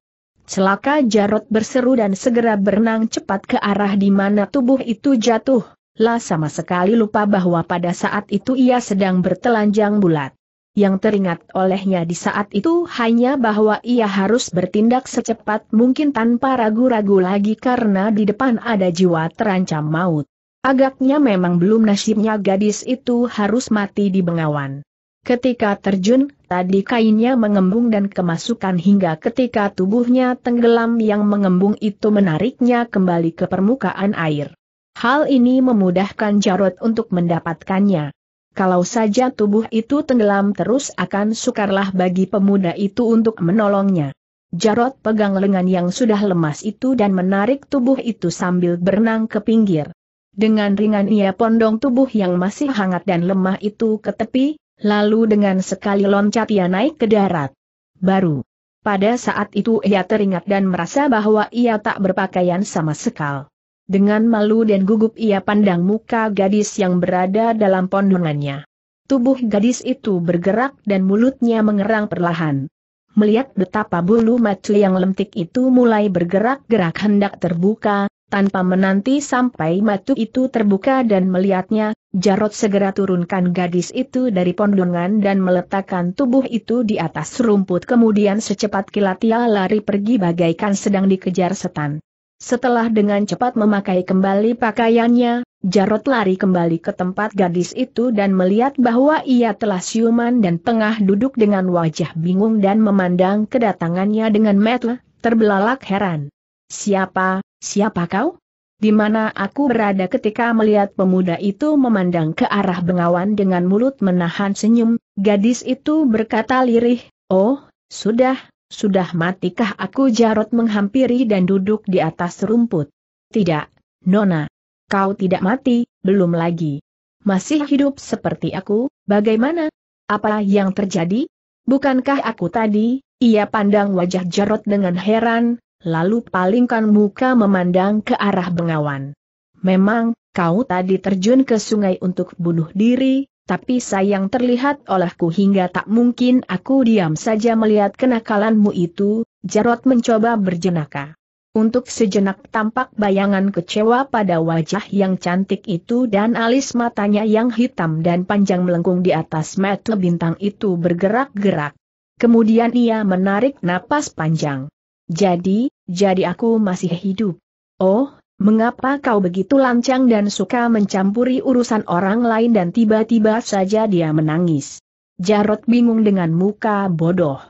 Celaka Jarot berseru dan segera berenang cepat ke arah di mana tubuh itu jatuh. Lah sama sekali lupa bahwa pada saat itu ia sedang bertelanjang bulat yang teringat olehnya di saat itu hanya bahwa ia harus bertindak secepat mungkin tanpa ragu-ragu lagi karena di depan ada jiwa terancam maut. Agaknya memang belum nasibnya gadis itu harus mati di Bengawan. Ketika terjun, tadi kainnya mengembung dan kemasukan hingga ketika tubuhnya tenggelam yang mengembung itu menariknya kembali ke permukaan air. Hal ini memudahkan Jarot untuk mendapatkannya. Kalau saja tubuh itu tenggelam terus akan sukarlah bagi pemuda itu untuk menolongnya. Jarot pegang lengan yang sudah lemas itu dan menarik tubuh itu sambil berenang ke pinggir. Dengan ringan ia pondong tubuh yang masih hangat dan lemah itu ke tepi, lalu dengan sekali loncat ia naik ke darat. Baru pada saat itu ia teringat dan merasa bahwa ia tak berpakaian sama sekali. Dengan malu dan gugup ia pandang muka gadis yang berada dalam pondongannya. Tubuh gadis itu bergerak dan mulutnya mengerang perlahan. Melihat betapa bulu mata yang lentik itu mulai bergerak-gerak hendak terbuka, tanpa menanti sampai matu itu terbuka dan melihatnya, Jarot segera turunkan gadis itu dari pondongan dan meletakkan tubuh itu di atas rumput kemudian secepat kilat ia lari pergi bagaikan sedang dikejar setan. Setelah dengan cepat memakai kembali pakaiannya, Jarot lari kembali ke tempat gadis itu dan melihat bahwa ia telah siuman dan tengah duduk dengan wajah bingung dan memandang kedatangannya dengan mata terbelalak heran. Siapa, siapa kau? Di mana aku berada ketika melihat pemuda itu memandang ke arah bengawan dengan mulut menahan senyum, gadis itu berkata lirih, Oh, sudah, sudah matikah aku Jarot menghampiri dan duduk di atas rumput? Tidak, Nona. Kau tidak mati, belum lagi. Masih hidup seperti aku, bagaimana? Apa yang terjadi? Bukankah aku tadi? Ia pandang wajah Jarot dengan heran, lalu palingkan muka memandang ke arah Bengawan. Memang, kau tadi terjun ke sungai untuk bunuh diri, tapi sayang terlihat olehku hingga tak mungkin aku diam saja melihat kenakalanmu itu, Jarot mencoba berjenaka. Untuk sejenak tampak bayangan kecewa pada wajah yang cantik itu dan alis matanya yang hitam dan panjang melengkung di atas mata bintang itu bergerak-gerak. Kemudian ia menarik napas panjang. Jadi, jadi aku masih hidup. Oh, Mengapa kau begitu lancang dan suka mencampuri urusan orang lain dan tiba-tiba saja dia menangis? Jarot bingung dengan muka bodoh.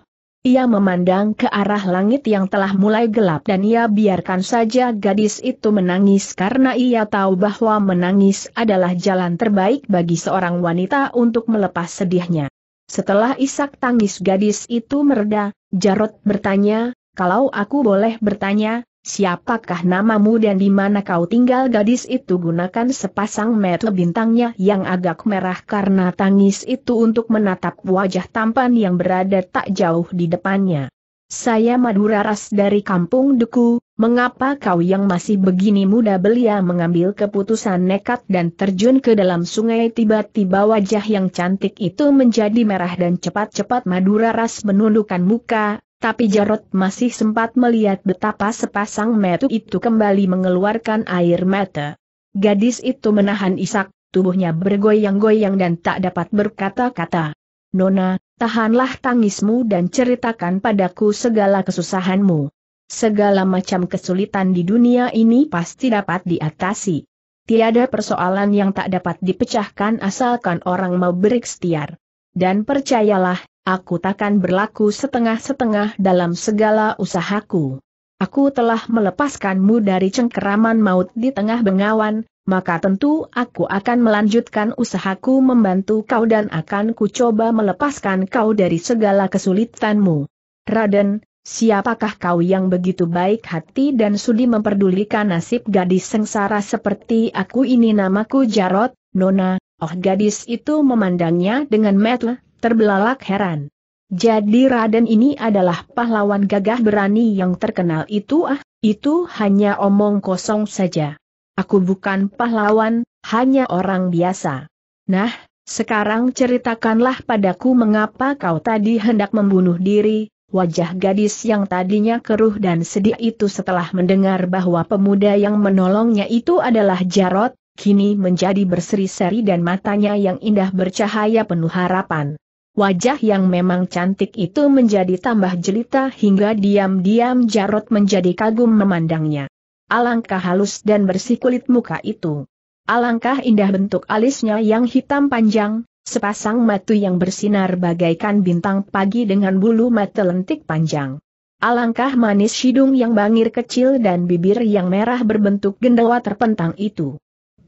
Ia memandang ke arah langit yang telah mulai gelap dan ia biarkan saja gadis itu menangis karena ia tahu bahwa menangis adalah jalan terbaik bagi seorang wanita untuk melepas sedihnya. Setelah isak tangis gadis itu mereda, Jarot bertanya, kalau aku boleh bertanya, Siapakah namamu dan di mana kau tinggal gadis itu gunakan sepasang mata bintangnya yang agak merah karena tangis itu untuk menatap wajah tampan yang berada tak jauh di depannya. Saya Madura Ras dari kampung Deku. mengapa kau yang masih begini muda belia mengambil keputusan nekat dan terjun ke dalam sungai tiba-tiba wajah yang cantik itu menjadi merah dan cepat-cepat Madura Ras menundukkan muka, tapi Jarot masih sempat melihat betapa sepasang metu itu kembali mengeluarkan air mata. Gadis itu menahan isak, tubuhnya bergoyang-goyang dan tak dapat berkata-kata. Nona, tahanlah tangismu dan ceritakan padaku segala kesusahanmu. Segala macam kesulitan di dunia ini pasti dapat diatasi. Tiada persoalan yang tak dapat dipecahkan asalkan orang mau berikhtiar. Dan percayalah, aku takkan berlaku setengah-setengah dalam segala usahaku. Aku telah melepaskanmu dari cengkeraman maut di tengah bengawan, maka tentu aku akan melanjutkan usahaku membantu kau dan akan kucoba melepaskan kau dari segala kesulitanmu. Raden, siapakah kau yang begitu baik hati dan sudi memperdulikan nasib gadis sengsara seperti aku ini namaku Jarot, Nona, oh gadis itu memandangnya dengan metel terbelalak heran. Jadi Raden ini adalah pahlawan gagah berani yang terkenal itu ah, itu hanya omong kosong saja. Aku bukan pahlawan, hanya orang biasa. Nah, sekarang ceritakanlah padaku mengapa kau tadi hendak membunuh diri, wajah gadis yang tadinya keruh dan sedih itu setelah mendengar bahwa pemuda yang menolongnya itu adalah Jarot, kini menjadi berseri-seri dan matanya yang indah bercahaya penuh harapan. Wajah yang memang cantik itu menjadi tambah jelita hingga diam-diam Jarot menjadi kagum memandangnya. Alangkah halus dan bersih kulit muka itu. Alangkah indah bentuk alisnya yang hitam panjang, sepasang mata yang bersinar bagaikan bintang pagi dengan bulu mata lentik panjang. Alangkah manis hidung yang bangir kecil dan bibir yang merah berbentuk gendawa terpentang itu.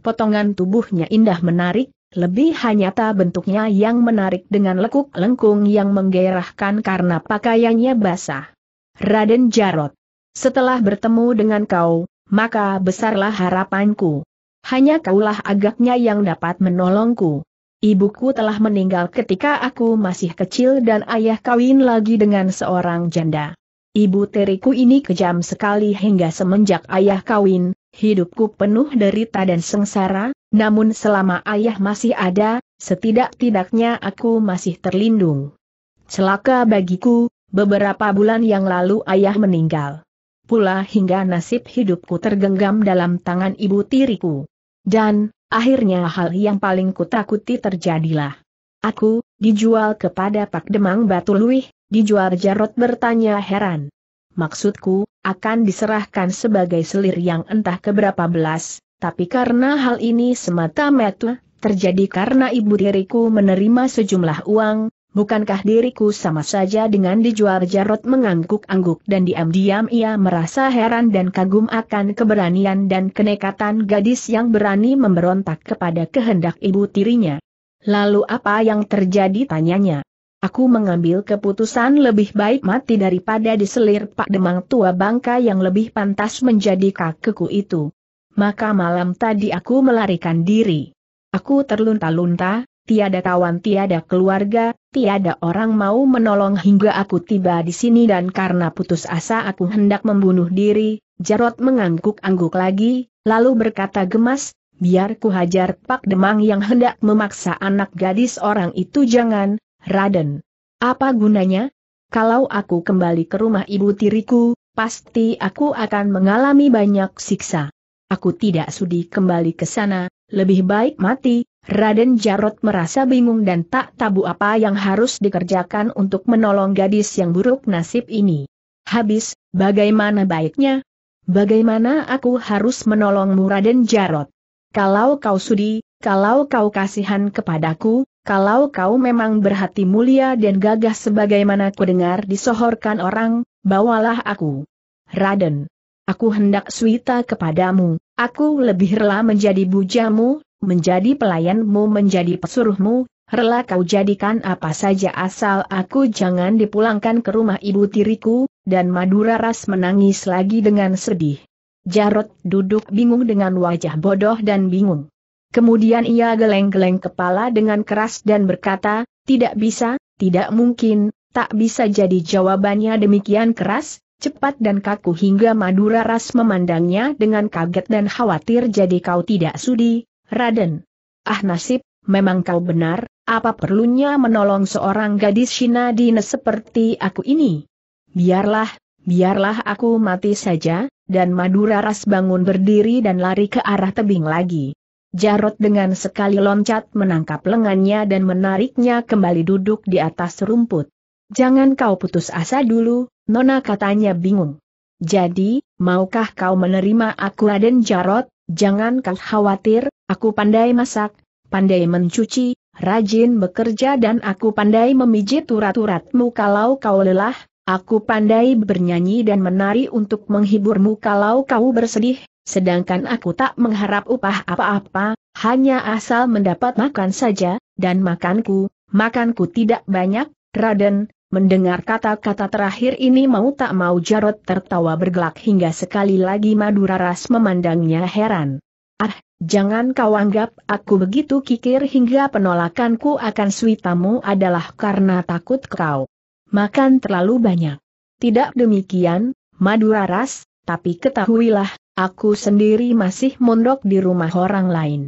Potongan tubuhnya indah menarik, lebih hanya tak bentuknya yang menarik dengan lekuk lengkung yang menggairahkan karena pakaiannya basah. Raden Jarot. Setelah bertemu dengan kau, maka besarlah harapanku. Hanya kaulah agaknya yang dapat menolongku. Ibuku telah meninggal ketika aku masih kecil dan ayah kawin lagi dengan seorang janda. Ibu teriku ini kejam sekali hingga semenjak ayah kawin, hidupku penuh derita dan sengsara, namun selama ayah masih ada, setidak-tidaknya aku masih terlindung. Celaka bagiku, beberapa bulan yang lalu ayah meninggal. Pula hingga nasib hidupku tergenggam dalam tangan ibu tiriku. Dan, akhirnya hal yang paling kutakuti terjadilah. Aku, dijual kepada Pak Demang Batu Luih, dijual Jarot bertanya heran maksudku, akan diserahkan sebagai selir yang entah keberapa belas, tapi karena hal ini semata-mata terjadi karena ibu diriku menerima sejumlah uang, bukankah diriku sama saja dengan dijual Jarot mengangguk-angguk dan diam-diam ia merasa heran dan kagum akan keberanian dan kenekatan gadis yang berani memberontak kepada kehendak ibu tirinya. Lalu apa yang terjadi tanyanya? Aku mengambil keputusan lebih baik mati daripada diselir Pak Demang tua bangka yang lebih pantas menjadi kakekku itu. Maka malam tadi aku melarikan diri. Aku terlunta-lunta, tiada kawan tiada keluarga, tiada orang mau menolong hingga aku tiba di sini dan karena putus asa aku hendak membunuh diri, Jarot mengangguk-angguk lagi, lalu berkata gemas, biar ku hajar Pak Demang yang hendak memaksa anak gadis orang itu jangan, Raden. Apa gunanya? Kalau aku kembali ke rumah ibu tiriku, pasti aku akan mengalami banyak siksa. Aku tidak sudi kembali ke sana, lebih baik mati. Raden Jarot merasa bingung dan tak tabu apa yang harus dikerjakan untuk menolong gadis yang buruk nasib ini. Habis, bagaimana baiknya? Bagaimana aku harus menolongmu Raden Jarot? Kalau kau sudi, kalau kau kasihan kepadaku, kalau kau memang berhati mulia dan gagah sebagaimana ku dengar disohorkan orang, bawalah aku. Raden, aku hendak suita kepadamu, aku lebih rela menjadi bujamu, menjadi pelayanmu menjadi pesuruhmu, rela kau jadikan apa saja asal aku jangan dipulangkan ke rumah ibu tiriku, dan Madura Ras menangis lagi dengan sedih. Jarot duduk bingung dengan wajah bodoh dan bingung. Kemudian ia geleng-geleng kepala dengan keras dan berkata, tidak bisa, tidak mungkin, tak bisa jadi jawabannya demikian keras, cepat dan kaku hingga Madura Ras memandangnya dengan kaget dan khawatir jadi kau tidak sudi, Raden. Ah nasib, memang kau benar, apa perlunya menolong seorang gadis Shina Dines seperti aku ini? Biarlah, biarlah aku mati saja, dan Madura Ras bangun berdiri dan lari ke arah tebing lagi. Jarot dengan sekali loncat menangkap lengannya dan menariknya kembali duduk di atas rumput. Jangan kau putus asa dulu, Nona katanya bingung. Jadi, maukah kau menerima aku Raden Jarot? Jangan kau khawatir, aku pandai masak, pandai mencuci, rajin bekerja dan aku pandai memijit urat-uratmu kalau kau lelah, aku pandai bernyanyi dan menari untuk menghiburmu kalau kau bersedih, sedangkan aku tak mengharap upah apa-apa, hanya asal mendapat makan saja, dan makanku, makanku tidak banyak, Raden, mendengar kata-kata terakhir ini mau tak mau Jarot tertawa bergelak hingga sekali lagi Madura Ras memandangnya heran. Ah, jangan kau anggap aku begitu kikir hingga penolakanku akan suitamu adalah karena takut kau makan terlalu banyak. Tidak demikian, Madura Ras, tapi ketahuilah, Aku sendiri masih mondok di rumah orang lain.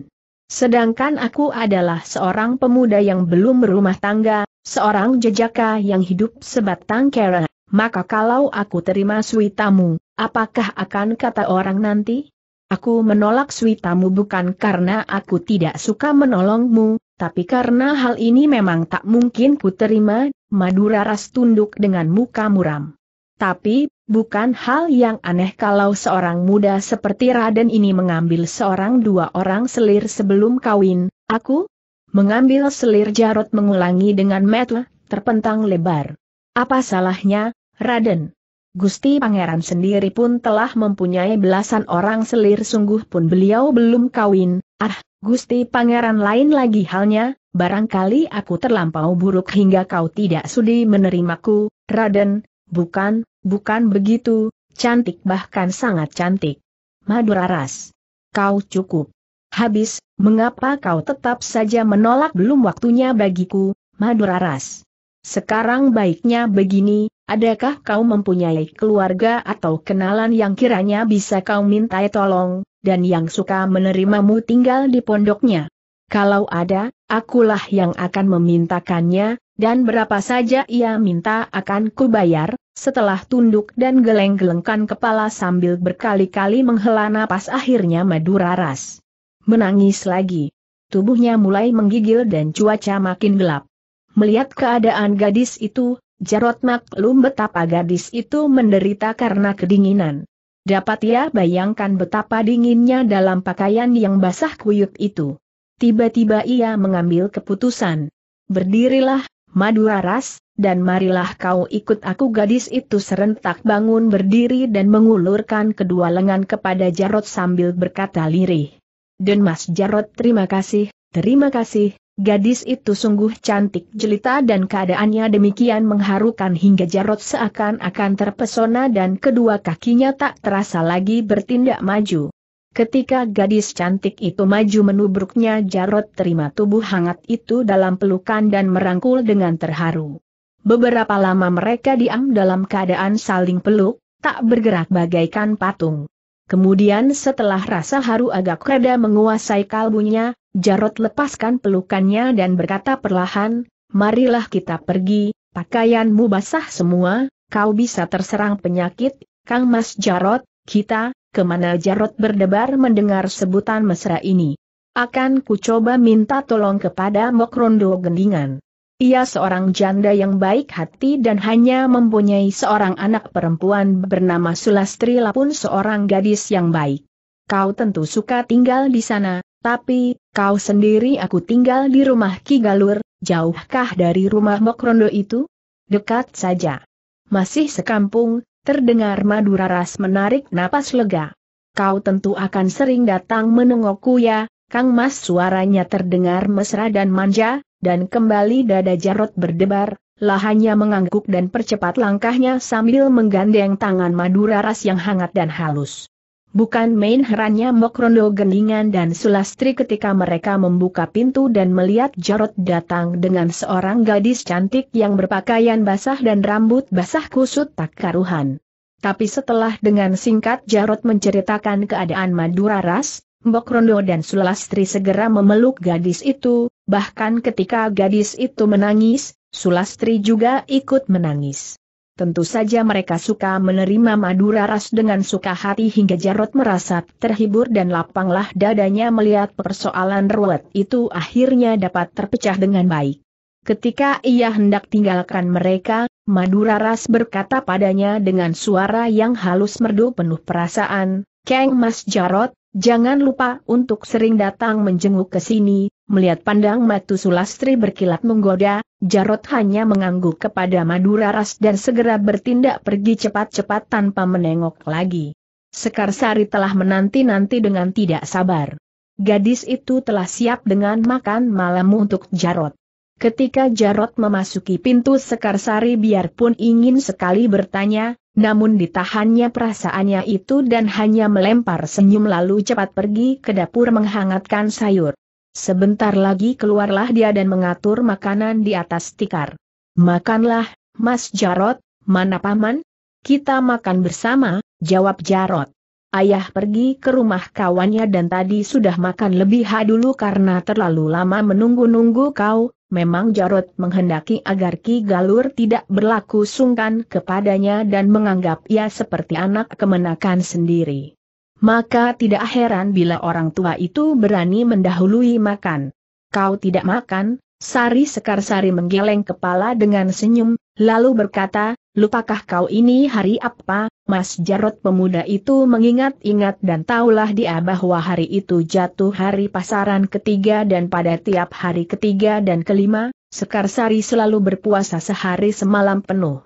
Sedangkan aku adalah seorang pemuda yang belum berumah tangga, seorang jejaka yang hidup sebatang kera. Maka kalau aku terima suitamu, apakah akan kata orang nanti? Aku menolak suitamu bukan karena aku tidak suka menolongmu, tapi karena hal ini memang tak mungkin ku terima, Madura ras tunduk dengan muka muram. Tapi, Bukan hal yang aneh kalau seorang muda seperti Raden ini mengambil seorang dua orang selir sebelum kawin, aku? Mengambil selir Jarot mengulangi dengan metel, terpentang lebar. Apa salahnya, Raden? Gusti Pangeran sendiri pun telah mempunyai belasan orang selir sungguh pun beliau belum kawin, ah, Gusti Pangeran lain lagi halnya, barangkali aku terlampau buruk hingga kau tidak sudi menerimaku, Raden, bukan, Bukan begitu, cantik bahkan sangat cantik. Madura Ras. Kau cukup. Habis, mengapa kau tetap saja menolak belum waktunya bagiku, Madura Ras. Sekarang baiknya begini, adakah kau mempunyai keluarga atau kenalan yang kiranya bisa kau minta tolong, dan yang suka menerimamu tinggal di pondoknya? Kalau ada, akulah yang akan memintakannya, dan berapa saja ia minta akan kubayar, setelah tunduk dan geleng-gelengkan kepala sambil berkali-kali menghela napas akhirnya Madura Ras. Menangis lagi. Tubuhnya mulai menggigil dan cuaca makin gelap. Melihat keadaan gadis itu, Jarot maklum betapa gadis itu menderita karena kedinginan. Dapat ia bayangkan betapa dinginnya dalam pakaian yang basah kuyup itu. Tiba-tiba ia mengambil keputusan. Berdirilah, Madura Ras, dan marilah kau ikut aku gadis itu serentak bangun berdiri dan mengulurkan kedua lengan kepada Jarot sambil berkata lirih. Dan Mas Jarot terima kasih, terima kasih, gadis itu sungguh cantik jelita dan keadaannya demikian mengharukan hingga Jarot seakan-akan terpesona dan kedua kakinya tak terasa lagi bertindak maju. Ketika gadis cantik itu maju menubruknya Jarot terima tubuh hangat itu dalam pelukan dan merangkul dengan terharu. Beberapa lama mereka diam dalam keadaan saling peluk, tak bergerak bagaikan patung. Kemudian setelah rasa haru agak reda menguasai kalbunya, Jarot lepaskan pelukannya dan berkata perlahan, marilah kita pergi, pakaianmu basah semua, kau bisa terserang penyakit, Kang Mas Jarot, kita, kemana Jarot berdebar mendengar sebutan mesra ini. Akan ku coba minta tolong kepada Mokrondo Gendingan. Ia seorang janda yang baik hati dan hanya mempunyai seorang anak perempuan bernama Sulastri Lapun seorang gadis yang baik. Kau tentu suka tinggal di sana, tapi, kau sendiri aku tinggal di rumah Ki Galur, jauhkah dari rumah Mokrondo itu? Dekat saja. Masih sekampung, terdengar Madura Ras menarik napas lega. Kau tentu akan sering datang menengokku ya, Kang Mas suaranya terdengar mesra dan manja, dan kembali dada Jarot berdebar, lahannya mengangguk dan percepat langkahnya sambil menggandeng tangan Madura ras yang hangat dan halus. Bukan main herannya Mokrondo Gendingan dan Sulastri ketika mereka membuka pintu dan melihat Jarot datang dengan seorang gadis cantik yang berpakaian basah dan rambut basah kusut tak karuhan. Tapi setelah dengan singkat Jarot menceritakan keadaan Madura Ras, Mbok Rondo dan Sulastri segera memeluk gadis itu, Bahkan ketika gadis itu menangis, Sulastri juga ikut menangis. Tentu saja mereka suka menerima Madura ras dengan suka hati hingga Jarot merasa terhibur dan lapanglah dadanya melihat persoalan ruwet itu akhirnya dapat terpecah dengan baik. Ketika ia hendak tinggalkan mereka, Madura ras berkata padanya dengan suara yang halus merdu penuh perasaan, Kang Mas Jarot, Jangan lupa untuk sering datang menjenguk ke sini, melihat pandang Matu Sulastri berkilat menggoda, Jarot hanya mengangguk kepada Madura Ras dan segera bertindak pergi cepat-cepat tanpa menengok lagi. Sekarsari telah menanti-nanti dengan tidak sabar. Gadis itu telah siap dengan makan malam untuk Jarot. Ketika Jarot memasuki pintu Sekarsari, biarpun ingin sekali bertanya, namun ditahannya perasaannya itu dan hanya melempar senyum lalu cepat pergi ke dapur menghangatkan sayur. Sebentar lagi keluarlah dia dan mengatur makanan di atas tikar. Makanlah, Mas Jarot, mana paman? Kita makan bersama, jawab Jarot. Ayah pergi ke rumah kawannya dan tadi sudah makan lebih dulu karena terlalu lama menunggu-nunggu kau, memang Jarot menghendaki agar Ki Galur tidak berlaku sungkan kepadanya dan menganggap ia seperti anak kemenakan sendiri. Maka tidak heran bila orang tua itu berani mendahului makan. Kau tidak makan, Sari Sekar Sari menggeleng kepala dengan senyum, lalu berkata, lupakah kau ini hari apa, Mas Jarot pemuda itu mengingat-ingat dan tahulah dia bahwa hari itu jatuh hari pasaran ketiga dan pada tiap hari ketiga dan kelima, Sekarsari selalu berpuasa sehari semalam penuh.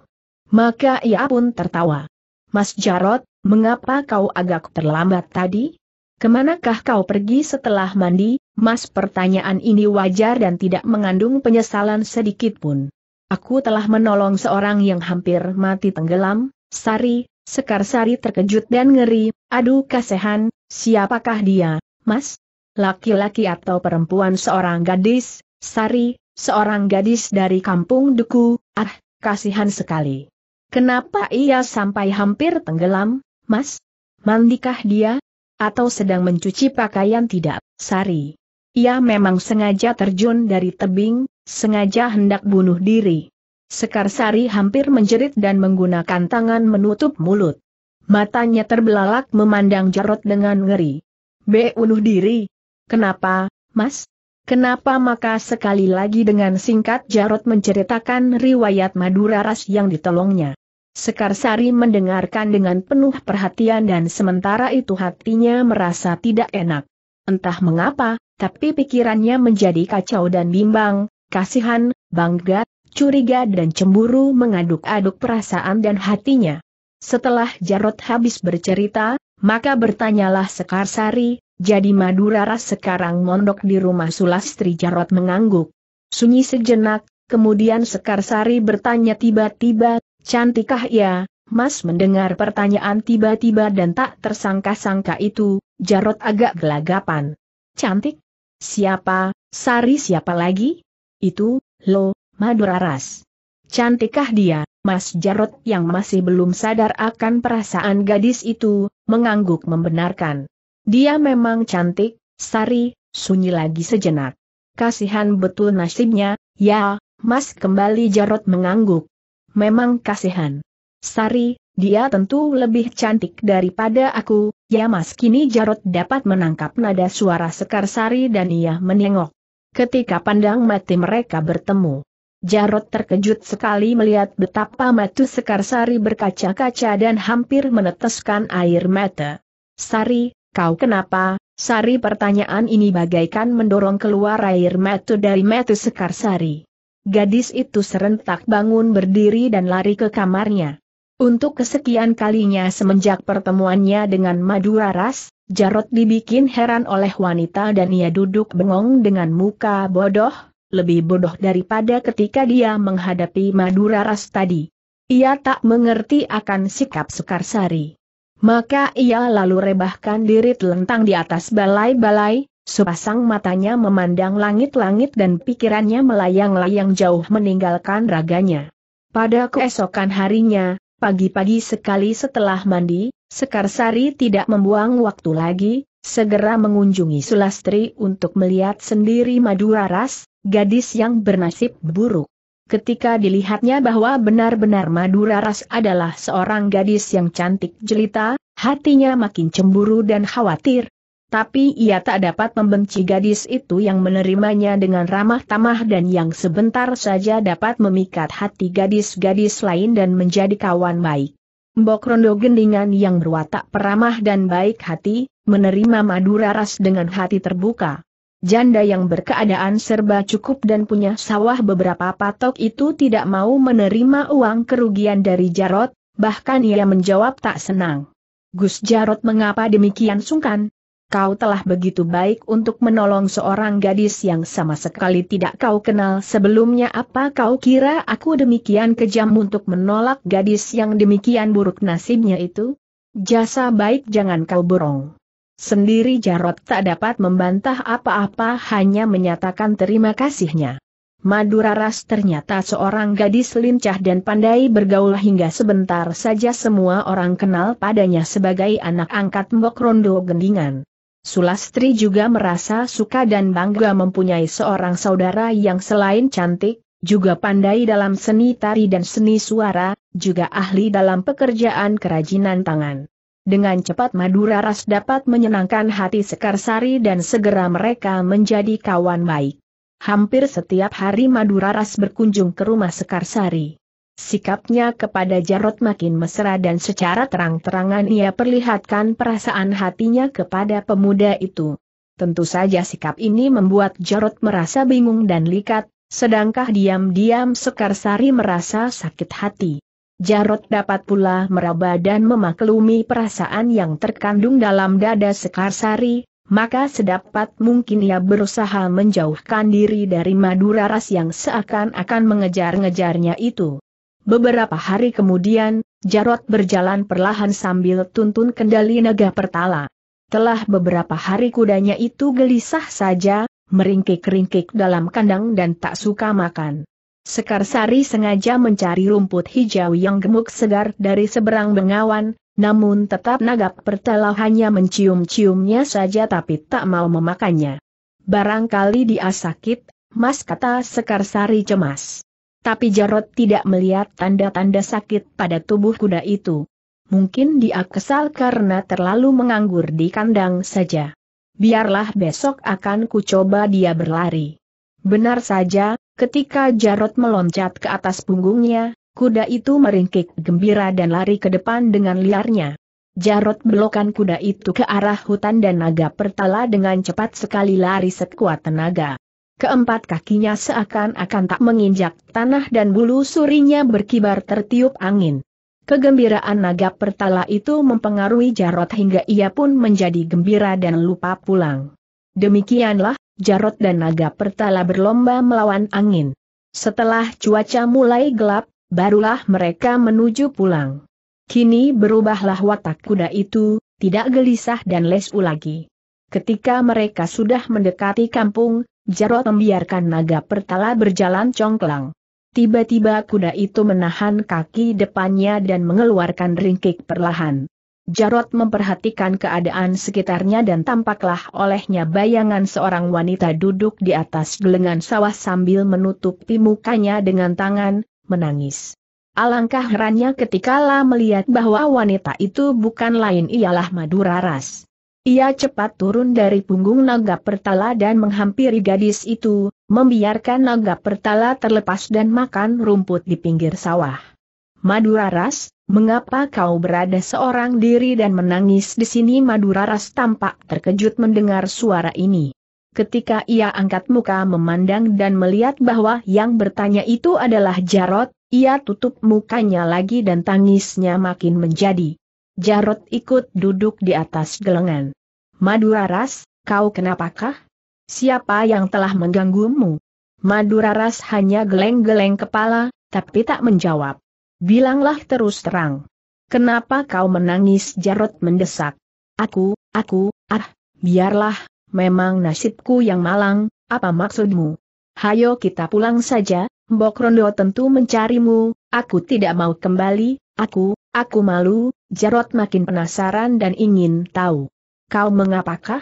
Maka ia pun tertawa. Mas Jarot, mengapa kau agak terlambat tadi? Kemanakah kau pergi setelah mandi, Mas pertanyaan ini wajar dan tidak mengandung penyesalan sedikit pun. Aku telah menolong seorang yang hampir mati tenggelam, Sari, Sekarsari terkejut dan ngeri, aduh kasehan, siapakah dia, mas? Laki-laki atau perempuan seorang gadis, Sari, seorang gadis dari kampung Duku, ah, kasihan sekali. Kenapa ia sampai hampir tenggelam, mas? Mandikah dia? Atau sedang mencuci pakaian tidak, Sari? Ia memang sengaja terjun dari tebing, sengaja hendak bunuh diri. Sekarsari hampir menjerit dan menggunakan tangan menutup mulut. Matanya terbelalak memandang Jarot dengan ngeri. B. Unuh diri. Kenapa, Mas? Kenapa maka sekali lagi dengan singkat Jarot menceritakan riwayat Madura Ras yang ditolongnya. Sekarsari mendengarkan dengan penuh perhatian dan sementara itu hatinya merasa tidak enak. Entah mengapa, tapi pikirannya menjadi kacau dan bimbang, kasihan, bangga, curiga dan cemburu mengaduk-aduk perasaan dan hatinya. Setelah Jarot habis bercerita, maka bertanyalah Sekarsari, jadi Madura sekarang mondok di rumah Sulastri Jarot mengangguk. Sunyi sejenak, kemudian Sekarsari bertanya tiba-tiba, cantikkah ya? Mas mendengar pertanyaan tiba-tiba dan tak tersangka-sangka itu, Jarot agak gelagapan. Cantik? Siapa, Sari siapa lagi? Itu, lo, Madura Ras. Cantikkah dia, Mas Jarot yang masih belum sadar akan perasaan gadis itu, mengangguk membenarkan. Dia memang cantik, Sari, sunyi lagi sejenak. Kasihan betul nasibnya, ya, Mas kembali Jarot mengangguk. Memang kasihan. Sari, dia tentu lebih cantik daripada aku, ya mas kini Jarot dapat menangkap nada suara Sekar Sari dan ia menengok. Ketika pandang mati mereka bertemu. Jarot terkejut sekali melihat betapa Matu Sekarsari berkaca-kaca dan hampir meneteskan air mata. Sari, kau kenapa? Sari pertanyaan ini bagaikan mendorong keluar air mata dari Matu Sekarsari. Gadis itu serentak bangun berdiri dan lari ke kamarnya. Untuk kesekian kalinya semenjak pertemuannya dengan Madura Ras, Jarot dibikin heran oleh wanita dan ia duduk bengong dengan muka bodoh, lebih bodoh daripada ketika dia menghadapi Madura Ras tadi. Ia tak mengerti akan sikap Sukarsari. Maka ia lalu rebahkan diri telentang di atas balai-balai, sepasang matanya memandang langit-langit dan pikirannya melayang-layang jauh meninggalkan raganya. Pada keesokan harinya, pagi-pagi sekali setelah mandi, Sekarsari tidak membuang waktu lagi, segera mengunjungi Sulastri untuk melihat sendiri madu Ras, gadis yang bernasib buruk. Ketika dilihatnya bahwa benar-benar Ras adalah seorang gadis yang cantik jelita, hatinya makin cemburu dan khawatir. Tapi ia tak dapat membenci gadis itu yang menerimanya dengan ramah tamah dan yang sebentar saja dapat memikat hati gadis-gadis lain dan menjadi kawan baik. Mbok Rondo Gendingan yang berwatak peramah dan baik hati, menerima madu raras dengan hati terbuka. Janda yang berkeadaan serba cukup dan punya sawah beberapa patok itu tidak mau menerima uang kerugian dari Jarot, bahkan ia menjawab tak senang. Gus Jarot mengapa demikian sungkan, kau telah begitu baik untuk menolong seorang gadis yang sama sekali tidak kau kenal sebelumnya apa kau kira aku demikian kejam untuk menolak gadis yang demikian buruk nasibnya itu? Jasa baik jangan kau borong. Sendiri Jarot tak dapat membantah apa-apa hanya menyatakan terima kasihnya. Madura Ras ternyata seorang gadis lincah dan pandai bergaul hingga sebentar saja semua orang kenal padanya sebagai anak angkat Mbok Rondo Gendingan. Sulastri juga merasa suka dan bangga mempunyai seorang saudara yang selain cantik, juga pandai dalam seni tari dan seni suara, juga ahli dalam pekerjaan kerajinan tangan. Dengan cepat Madura Ras dapat menyenangkan hati Sekarsari dan segera mereka menjadi kawan baik. Hampir setiap hari Madura Ras berkunjung ke rumah Sekarsari. Sikapnya kepada Jarot makin mesra dan secara terang-terangan ia perlihatkan perasaan hatinya kepada pemuda itu. Tentu saja sikap ini membuat Jarot merasa bingung dan likat, sedangkan diam-diam Sekarsari merasa sakit hati. Jarot dapat pula meraba dan memaklumi perasaan yang terkandung dalam dada Sekarsari, maka sedapat mungkin ia berusaha menjauhkan diri dari Madura Ras yang seakan-akan mengejar-ngejarnya itu. Beberapa hari kemudian, Jarot berjalan perlahan sambil tuntun kendali naga pertala. Telah beberapa hari kudanya itu gelisah saja, meringkik-ringkik dalam kandang dan tak suka makan. Sekarsari sengaja mencari rumput hijau yang gemuk segar dari seberang bengawan, namun tetap naga pertala hanya mencium-ciumnya saja tapi tak mau memakannya. Barangkali dia sakit, mas kata Sekarsari cemas. Tapi Jarot tidak melihat tanda-tanda sakit pada tubuh kuda itu. Mungkin dia kesal karena terlalu menganggur di kandang saja. Biarlah besok akan kucoba dia berlari. Benar saja, ketika Jarot meloncat ke atas punggungnya, kuda itu meringkik gembira dan lari ke depan dengan liarnya. Jarot belokan kuda itu ke arah hutan dan naga pertala dengan cepat sekali lari sekuat tenaga. Keempat kakinya seakan-akan tak menginjak tanah dan bulu surinya berkibar tertiup angin. Kegembiraan naga pertala itu mempengaruhi Jarot hingga ia pun menjadi gembira dan lupa pulang. Demikianlah, Jarot dan naga pertala berlomba melawan angin. Setelah cuaca mulai gelap, barulah mereka menuju pulang. Kini berubahlah watak kuda itu, tidak gelisah dan lesu lagi. Ketika mereka sudah mendekati kampung, Jarot membiarkan naga pertala berjalan congklang. Tiba-tiba kuda itu menahan kaki depannya dan mengeluarkan ringkik perlahan. Jarot memperhatikan keadaan sekitarnya dan tampaklah olehnya bayangan seorang wanita duduk di atas gelengan sawah sambil menutupi mukanya dengan tangan, menangis. Alangkah herannya ketika La melihat bahwa wanita itu bukan lain ialah Madura Ras. Ia cepat turun dari punggung naga pertala dan menghampiri gadis itu, membiarkan naga pertala terlepas dan makan rumput di pinggir sawah. Maduraras, mengapa kau berada seorang diri dan menangis di sini? Maduraras tampak terkejut mendengar suara ini. Ketika ia angkat muka memandang dan melihat bahwa yang bertanya itu adalah Jarot, ia tutup mukanya lagi dan tangisnya makin menjadi Jarot ikut duduk di atas gelengan. Maduraras, kau kenapakah? Siapa yang telah mengganggumu? Maduraras hanya geleng-geleng kepala, tapi tak menjawab. Bilanglah terus terang. Kenapa kau menangis Jarot mendesak? Aku, aku, ah, biarlah, memang nasibku yang malang, apa maksudmu? Hayo kita pulang saja, Mbok Rondo tentu mencarimu, aku tidak mau kembali, aku, aku malu, Jarot makin penasaran dan ingin tahu. Kau mengapakah?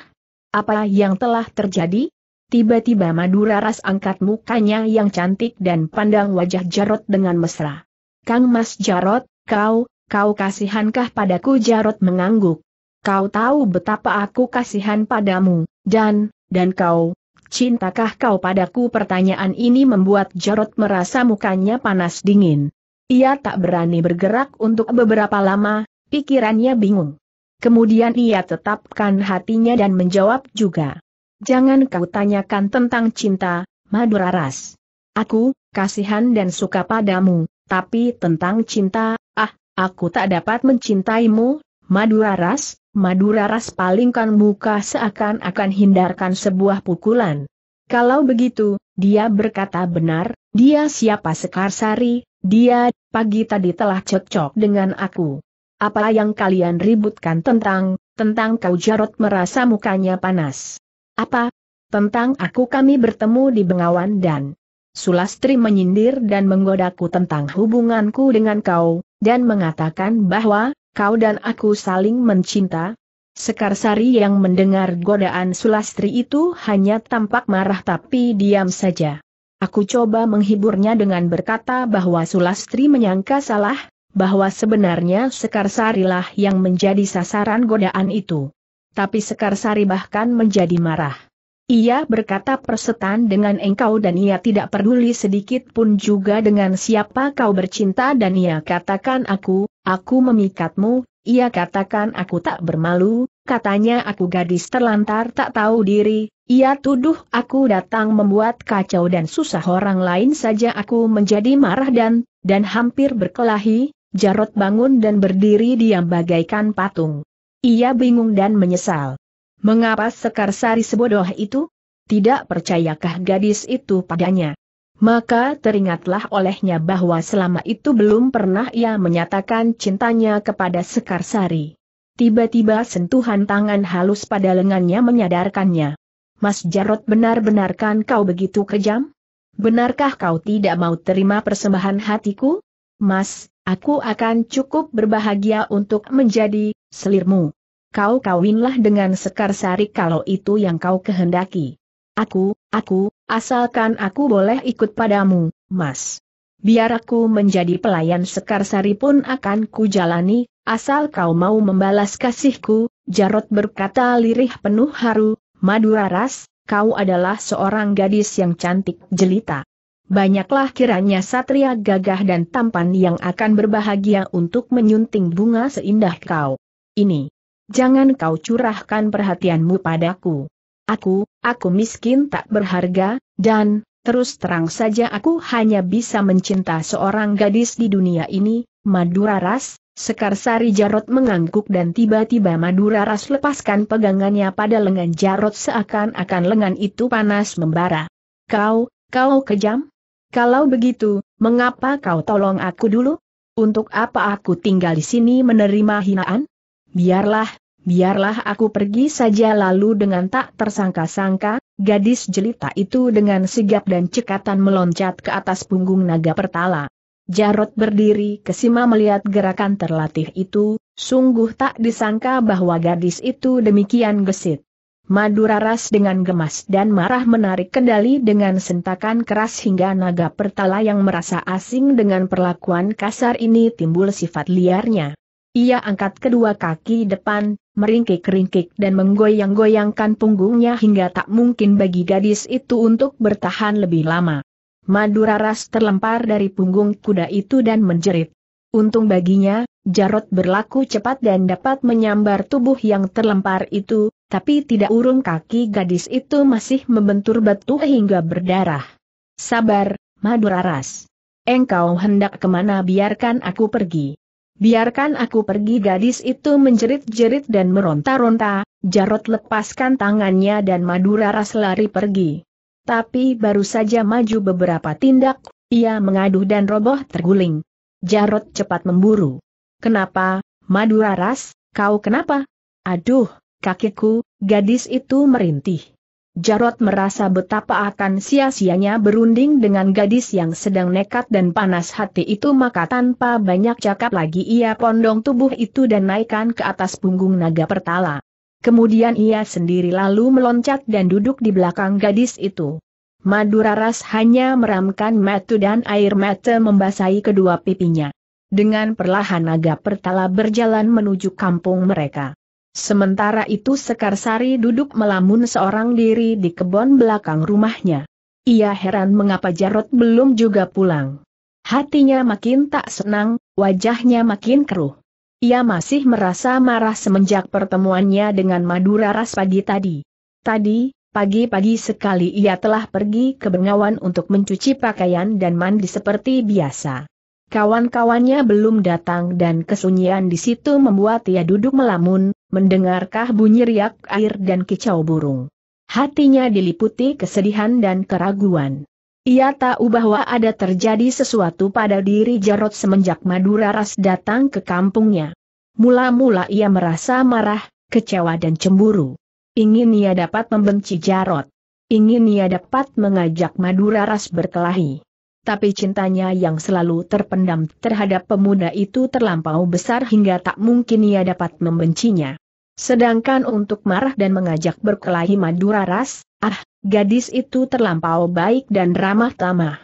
Apa yang telah terjadi? Tiba-tiba Madura Ras angkat mukanya yang cantik dan pandang wajah Jarot dengan mesra. Kang Mas Jarot, kau, kau kasihankah padaku Jarot mengangguk. Kau tahu betapa aku kasihan padamu, dan, dan kau, cintakah kau padaku pertanyaan ini membuat Jarot merasa mukanya panas dingin. Ia tak berani bergerak untuk beberapa lama, Pikirannya bingung. Kemudian ia tetapkan hatinya dan menjawab juga. Jangan kau tanyakan tentang cinta, Maduraras. Aku, kasihan dan suka padamu, tapi tentang cinta, ah, aku tak dapat mencintaimu, Maduraras, Maduraras palingkan muka seakan-akan hindarkan sebuah pukulan. Kalau begitu, dia berkata benar, dia siapa Sekarsari, dia, pagi tadi telah cocok dengan aku. Apa yang kalian ributkan tentang, tentang kau Jarot merasa mukanya panas. Apa? Tentang aku kami bertemu di Bengawan dan Sulastri menyindir dan menggodaku tentang hubunganku dengan kau, dan mengatakan bahwa, kau dan aku saling mencinta. Sekarsari yang mendengar godaan Sulastri itu hanya tampak marah tapi diam saja. Aku coba menghiburnya dengan berkata bahwa Sulastri menyangka salah, bahwa sebenarnya Sekarsarilah yang menjadi sasaran godaan itu. Tapi Sekarsari bahkan menjadi marah. Ia berkata persetan dengan engkau dan ia tidak peduli sedikit pun juga dengan siapa kau bercinta dan ia katakan aku, aku memikatmu, ia katakan aku tak bermalu, katanya aku gadis terlantar tak tahu diri, ia tuduh aku datang membuat kacau dan susah orang lain saja aku menjadi marah dan, dan hampir berkelahi, Jarot bangun dan berdiri diam bagaikan patung. Ia bingung dan menyesal. Mengapa Sekarsari Sari sebodoh itu? Tidak percayakah gadis itu padanya? Maka teringatlah olehnya bahwa selama itu belum pernah ia menyatakan cintanya kepada Sekarsari. Tiba-tiba sentuhan tangan halus pada lengannya menyadarkannya. Mas Jarot benar-benarkan kau begitu kejam? Benarkah kau tidak mau terima persembahan hatiku? Mas, Aku akan cukup berbahagia untuk menjadi selirmu. Kau kawinlah dengan Sekarsari kalau itu yang kau kehendaki. Aku, aku, asalkan aku boleh ikut padamu, Mas. Biar aku menjadi pelayan Sekarsari pun akan kujalani, asal kau mau membalas kasihku, Jarot berkata lirih penuh haru, Madura Ras, kau adalah seorang gadis yang cantik jelita. Banyaklah kiranya satria gagah dan tampan yang akan berbahagia untuk menyunting bunga seindah kau. Ini. Jangan kau curahkan perhatianmu padaku. Aku, aku miskin tak berharga, dan, terus terang saja aku hanya bisa mencinta seorang gadis di dunia ini, Madura Ras, Sekar Sari Jarot mengangguk dan tiba-tiba Madura Ras lepaskan pegangannya pada lengan Jarot seakan-akan lengan itu panas membara. Kau, kau kejam? Kalau begitu, mengapa kau tolong aku dulu? Untuk apa aku tinggal di sini menerima hinaan? Biarlah, biarlah aku pergi saja lalu dengan tak tersangka-sangka, gadis jelita itu dengan sigap dan cekatan meloncat ke atas punggung naga pertala. Jarot berdiri kesima melihat gerakan terlatih itu, sungguh tak disangka bahwa gadis itu demikian gesit. Madura Ras dengan gemas dan marah menarik kendali dengan sentakan keras hingga naga pertala yang merasa asing dengan perlakuan kasar ini timbul sifat liarnya. Ia angkat kedua kaki depan, meringkik-ringkik dan menggoyang-goyangkan punggungnya hingga tak mungkin bagi gadis itu untuk bertahan lebih lama. Madura Ras terlempar dari punggung kuda itu dan menjerit. Untung baginya, Jarot berlaku cepat dan dapat menyambar tubuh yang terlempar itu, tapi tidak urung kaki gadis itu masih membentur batu hingga berdarah. Sabar, Maduraras. Engkau hendak kemana biarkan aku pergi. Biarkan aku pergi gadis itu menjerit-jerit dan meronta-ronta, Jarot lepaskan tangannya dan Maduraras lari pergi. Tapi baru saja maju beberapa tindak, ia mengaduh dan roboh terguling. Jarot cepat memburu. Kenapa, Maduraras, kau kenapa? Aduh, Kakiku, gadis itu merintih. Jarot merasa betapa akan sia-sianya berunding dengan gadis yang sedang nekat dan panas hati itu maka tanpa banyak cakap lagi ia pondong tubuh itu dan naikkan ke atas punggung naga pertala. Kemudian ia sendiri lalu meloncat dan duduk di belakang gadis itu. Maduraras hanya meramkan metu dan air mata membasahi kedua pipinya. Dengan perlahan naga pertala berjalan menuju kampung mereka. Sementara itu Sekarsari duduk melamun seorang diri di kebun belakang rumahnya. Ia heran mengapa Jarot belum juga pulang. Hatinya makin tak senang, wajahnya makin keruh. Ia masih merasa marah semenjak pertemuannya dengan Madura Ras pagi tadi. Tadi, pagi-pagi sekali ia telah pergi ke Bengawan untuk mencuci pakaian dan mandi seperti biasa. Kawan-kawannya belum datang dan kesunyian di situ membuat ia duduk melamun, mendengarkah bunyi riak air dan kicau burung. Hatinya diliputi kesedihan dan keraguan. Ia tahu bahwa ada terjadi sesuatu pada diri Jarot semenjak Madura Ras datang ke kampungnya. Mula-mula ia merasa marah, kecewa dan cemburu. Ingin ia dapat membenci Jarot. Ingin ia dapat mengajak Madura Ras berkelahi. Tapi cintanya yang selalu terpendam terhadap pemuda itu terlampau besar hingga tak mungkin ia dapat membencinya. Sedangkan untuk marah dan mengajak berkelahi Madura Ras, ah, gadis itu terlampau baik dan ramah tamah.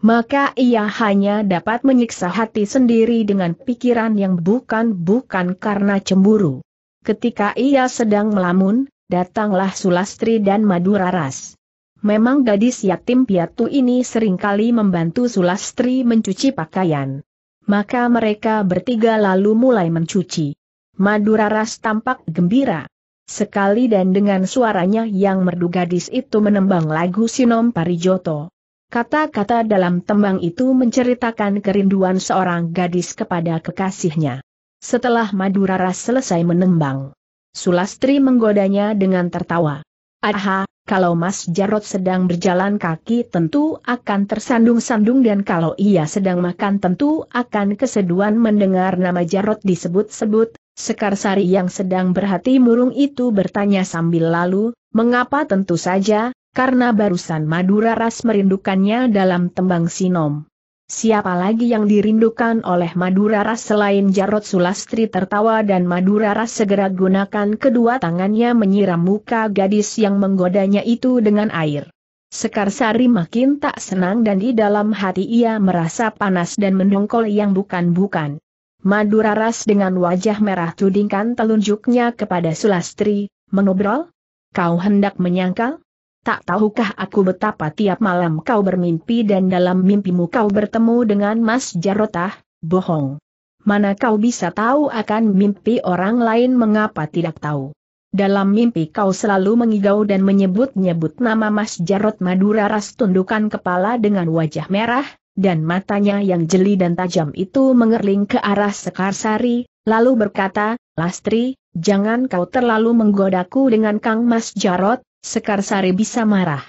Maka ia hanya dapat menyiksa hati sendiri dengan pikiran yang bukan-bukan karena cemburu. Ketika ia sedang melamun, datanglah Sulastri dan Madura Ras. Memang gadis yatim piatu ini seringkali membantu Sulastri mencuci pakaian. Maka mereka bertiga lalu mulai mencuci. Madura Ras tampak gembira. Sekali dan dengan suaranya yang merdu gadis itu menembang lagu Sinom Parijoto. Kata-kata dalam tembang itu menceritakan kerinduan seorang gadis kepada kekasihnya. Setelah Madura Ras selesai menembang, Sulastri menggodanya dengan tertawa. Aha, kalau Mas Jarot sedang berjalan kaki tentu akan tersandung-sandung dan kalau ia sedang makan tentu akan keseduan mendengar nama Jarot disebut-sebut, Sekarsari yang sedang berhati murung itu bertanya sambil lalu, mengapa tentu saja, karena barusan Madura Ras merindukannya dalam tembang sinom. Siapa lagi yang dirindukan oleh Madura Ras selain Jarot Sulastri tertawa dan Madura Ras segera gunakan kedua tangannya menyiram muka gadis yang menggodanya itu dengan air. Sekarsari makin tak senang dan di dalam hati ia merasa panas dan mendongkol yang bukan-bukan. Madura Ras dengan wajah merah tudingkan telunjuknya kepada Sulastri, mengobrol? Kau hendak menyangkal? Tak tahukah aku betapa tiap malam kau bermimpi dan dalam mimpimu kau bertemu dengan Mas Jarotah, bohong. Mana kau bisa tahu akan mimpi orang lain mengapa tidak tahu? Dalam mimpi kau selalu mengigau dan menyebut-nyebut nama Mas Jarot Madura Ras tundukan kepala dengan wajah merah, dan matanya yang jeli dan tajam itu mengerling ke arah Sekarsari, lalu berkata, Lastri, jangan kau terlalu menggodaku dengan Kang Mas Jarot, Sekarsari bisa marah.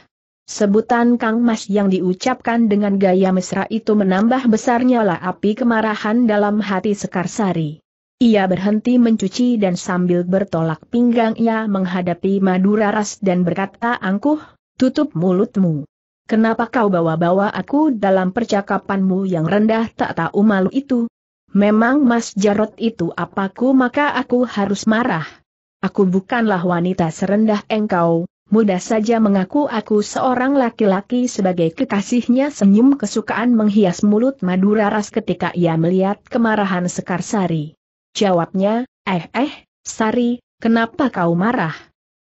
Sebutan Kang Mas yang diucapkan dengan gaya mesra itu menambah besarnya lah api kemarahan dalam hati Sekarsari. Ia berhenti mencuci dan sambil bertolak pinggang ia menghadapi Madura Ras dan berkata angkuh, tutup mulutmu. Kenapa kau bawa-bawa aku dalam percakapanmu yang rendah tak tahu malu itu? Memang Mas Jarot itu apaku maka aku harus marah. Aku bukanlah wanita serendah engkau, mudah saja mengaku aku seorang laki-laki sebagai kekasihnya senyum kesukaan menghias mulut Madura Ras ketika ia melihat kemarahan Sekar Sari. Jawabnya, eh eh, Sari, kenapa kau marah?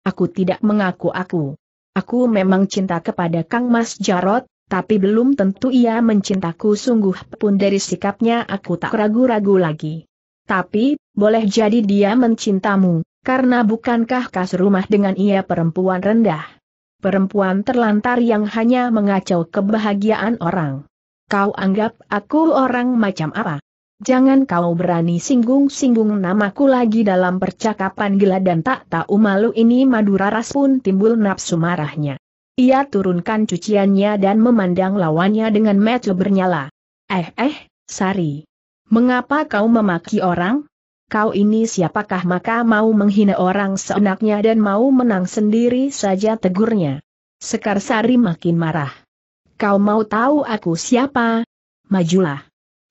Aku tidak mengaku aku. Aku memang cinta kepada Kang Mas Jarot, tapi belum tentu ia mencintaku sungguh pun dari sikapnya aku tak ragu-ragu lagi. Tapi, boleh jadi dia mencintamu, karena bukankah kas rumah dengan ia perempuan rendah? Perempuan terlantar yang hanya mengacau kebahagiaan orang. Kau anggap aku orang macam apa? Jangan kau berani singgung-singgung namaku lagi dalam percakapan gila dan tak tahu malu ini Madura Ras pun timbul nafsu marahnya. Ia turunkan cuciannya dan memandang lawannya dengan mata bernyala. Eh eh, Sari. Mengapa kau memaki orang? Kau ini siapakah maka mau menghina orang seenaknya dan mau menang sendiri saja tegurnya. Sekar Sari makin marah. Kau mau tahu aku siapa? Majulah.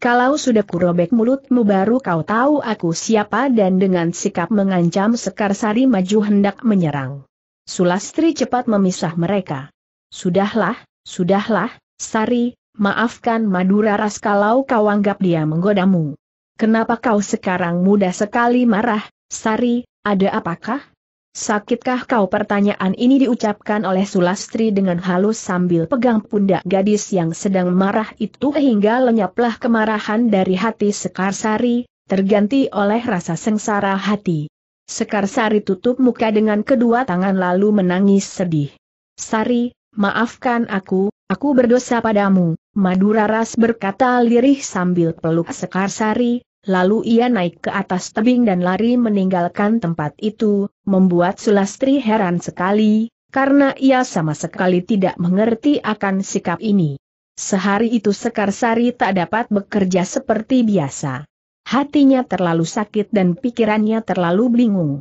Kalau sudah kurobek mulutmu baru kau tahu aku siapa dan dengan sikap mengancam Sekarsari maju hendak menyerang. Sulastri cepat memisah mereka. Sudahlah, sudahlah, Sari, maafkan Madura Ras kalau kau anggap dia menggodamu. Kenapa kau sekarang mudah sekali marah, Sari, ada apakah? Sakitkah kau pertanyaan ini diucapkan oleh Sulastri dengan halus sambil pegang pundak gadis yang sedang marah itu hingga lenyaplah kemarahan dari hati Sekarsari, terganti oleh rasa sengsara hati. Sekarsari tutup muka dengan kedua tangan lalu menangis sedih. Sari, maafkan aku, aku berdosa padamu, Madura Ras berkata lirih sambil peluk Sekarsari, Lalu ia naik ke atas tebing dan lari meninggalkan tempat itu, membuat Sulastri heran sekali, karena ia sama sekali tidak mengerti akan sikap ini. Sehari itu Sekarsari tak dapat bekerja seperti biasa. Hatinya terlalu sakit dan pikirannya terlalu bingung.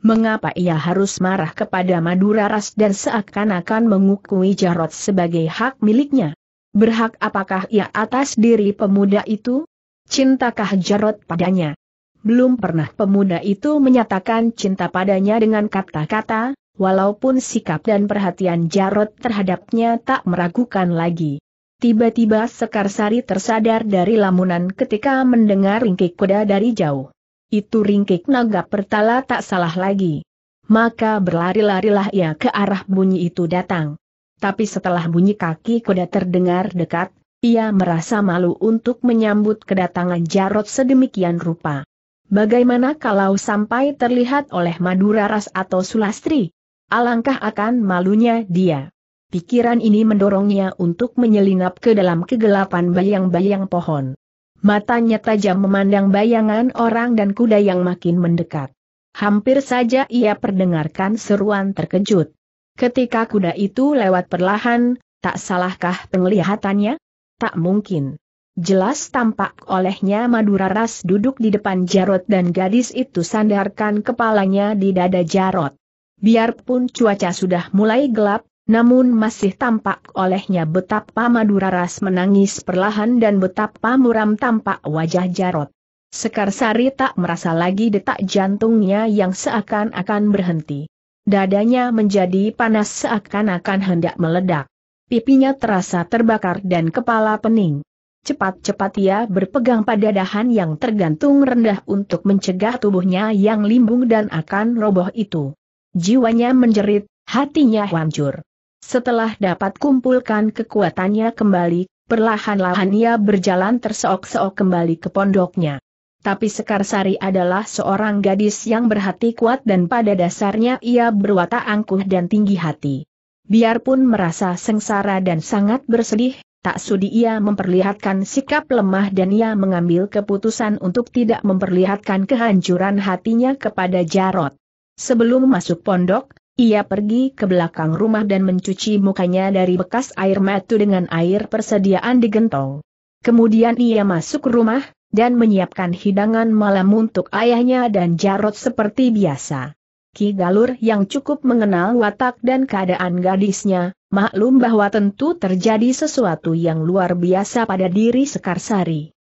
Mengapa ia harus marah kepada Madura Ras dan seakan-akan mengukui Jarot sebagai hak miliknya? Berhak apakah ia atas diri pemuda itu? Cintakah Jarot padanya? Belum pernah pemuda itu menyatakan cinta padanya dengan kata-kata, walaupun sikap dan perhatian Jarot terhadapnya tak meragukan lagi. Tiba-tiba Sekarsari tersadar dari lamunan ketika mendengar ringkik kuda dari jauh. Itu ringkik naga pertala tak salah lagi. Maka berlari-larilah ia ke arah bunyi itu datang. Tapi setelah bunyi kaki kuda terdengar dekat, ia merasa malu untuk menyambut kedatangan Jarot sedemikian rupa. Bagaimana kalau sampai terlihat oleh Madura Ras atau Sulastri? Alangkah akan malunya dia. Pikiran ini mendorongnya untuk menyelinap ke dalam kegelapan bayang-bayang pohon. Matanya tajam memandang bayangan orang dan kuda yang makin mendekat. Hampir saja ia perdengarkan seruan terkejut. Ketika kuda itu lewat perlahan, tak salahkah penglihatannya? Tak mungkin. Jelas tampak olehnya Madura Ras duduk di depan Jarot dan gadis itu sandarkan kepalanya di dada Jarot. Biarpun cuaca sudah mulai gelap, namun masih tampak olehnya betapa Madura Ras menangis perlahan dan betapa muram tampak wajah Jarot. Sekarsari tak merasa lagi detak jantungnya yang seakan-akan berhenti. Dadanya menjadi panas seakan-akan hendak meledak pipinya terasa terbakar dan kepala pening. Cepat-cepat ia berpegang pada dahan yang tergantung rendah untuk mencegah tubuhnya yang limbung dan akan roboh itu. Jiwanya menjerit, hatinya hancur. Setelah dapat kumpulkan kekuatannya kembali, perlahan-lahan ia berjalan terseok-seok kembali ke pondoknya. Tapi Sekarsari adalah seorang gadis yang berhati kuat dan pada dasarnya ia berwatak angkuh dan tinggi hati biarpun merasa sengsara dan sangat bersedih, Tak sudi ia memperlihatkan sikap lemah dan ia mengambil keputusan untuk tidak memperlihatkan kehancuran hatinya kepada Jarot. Sebelum masuk pondok, ia pergi ke belakang rumah dan mencuci mukanya dari bekas air matu dengan air persediaan di gentong. Kemudian ia masuk rumah, dan menyiapkan hidangan malam untuk ayahnya dan Jarot seperti biasa. Ki Galur yang cukup mengenal watak dan keadaan gadisnya, maklum bahwa tentu terjadi sesuatu yang luar biasa pada diri Sekarsari.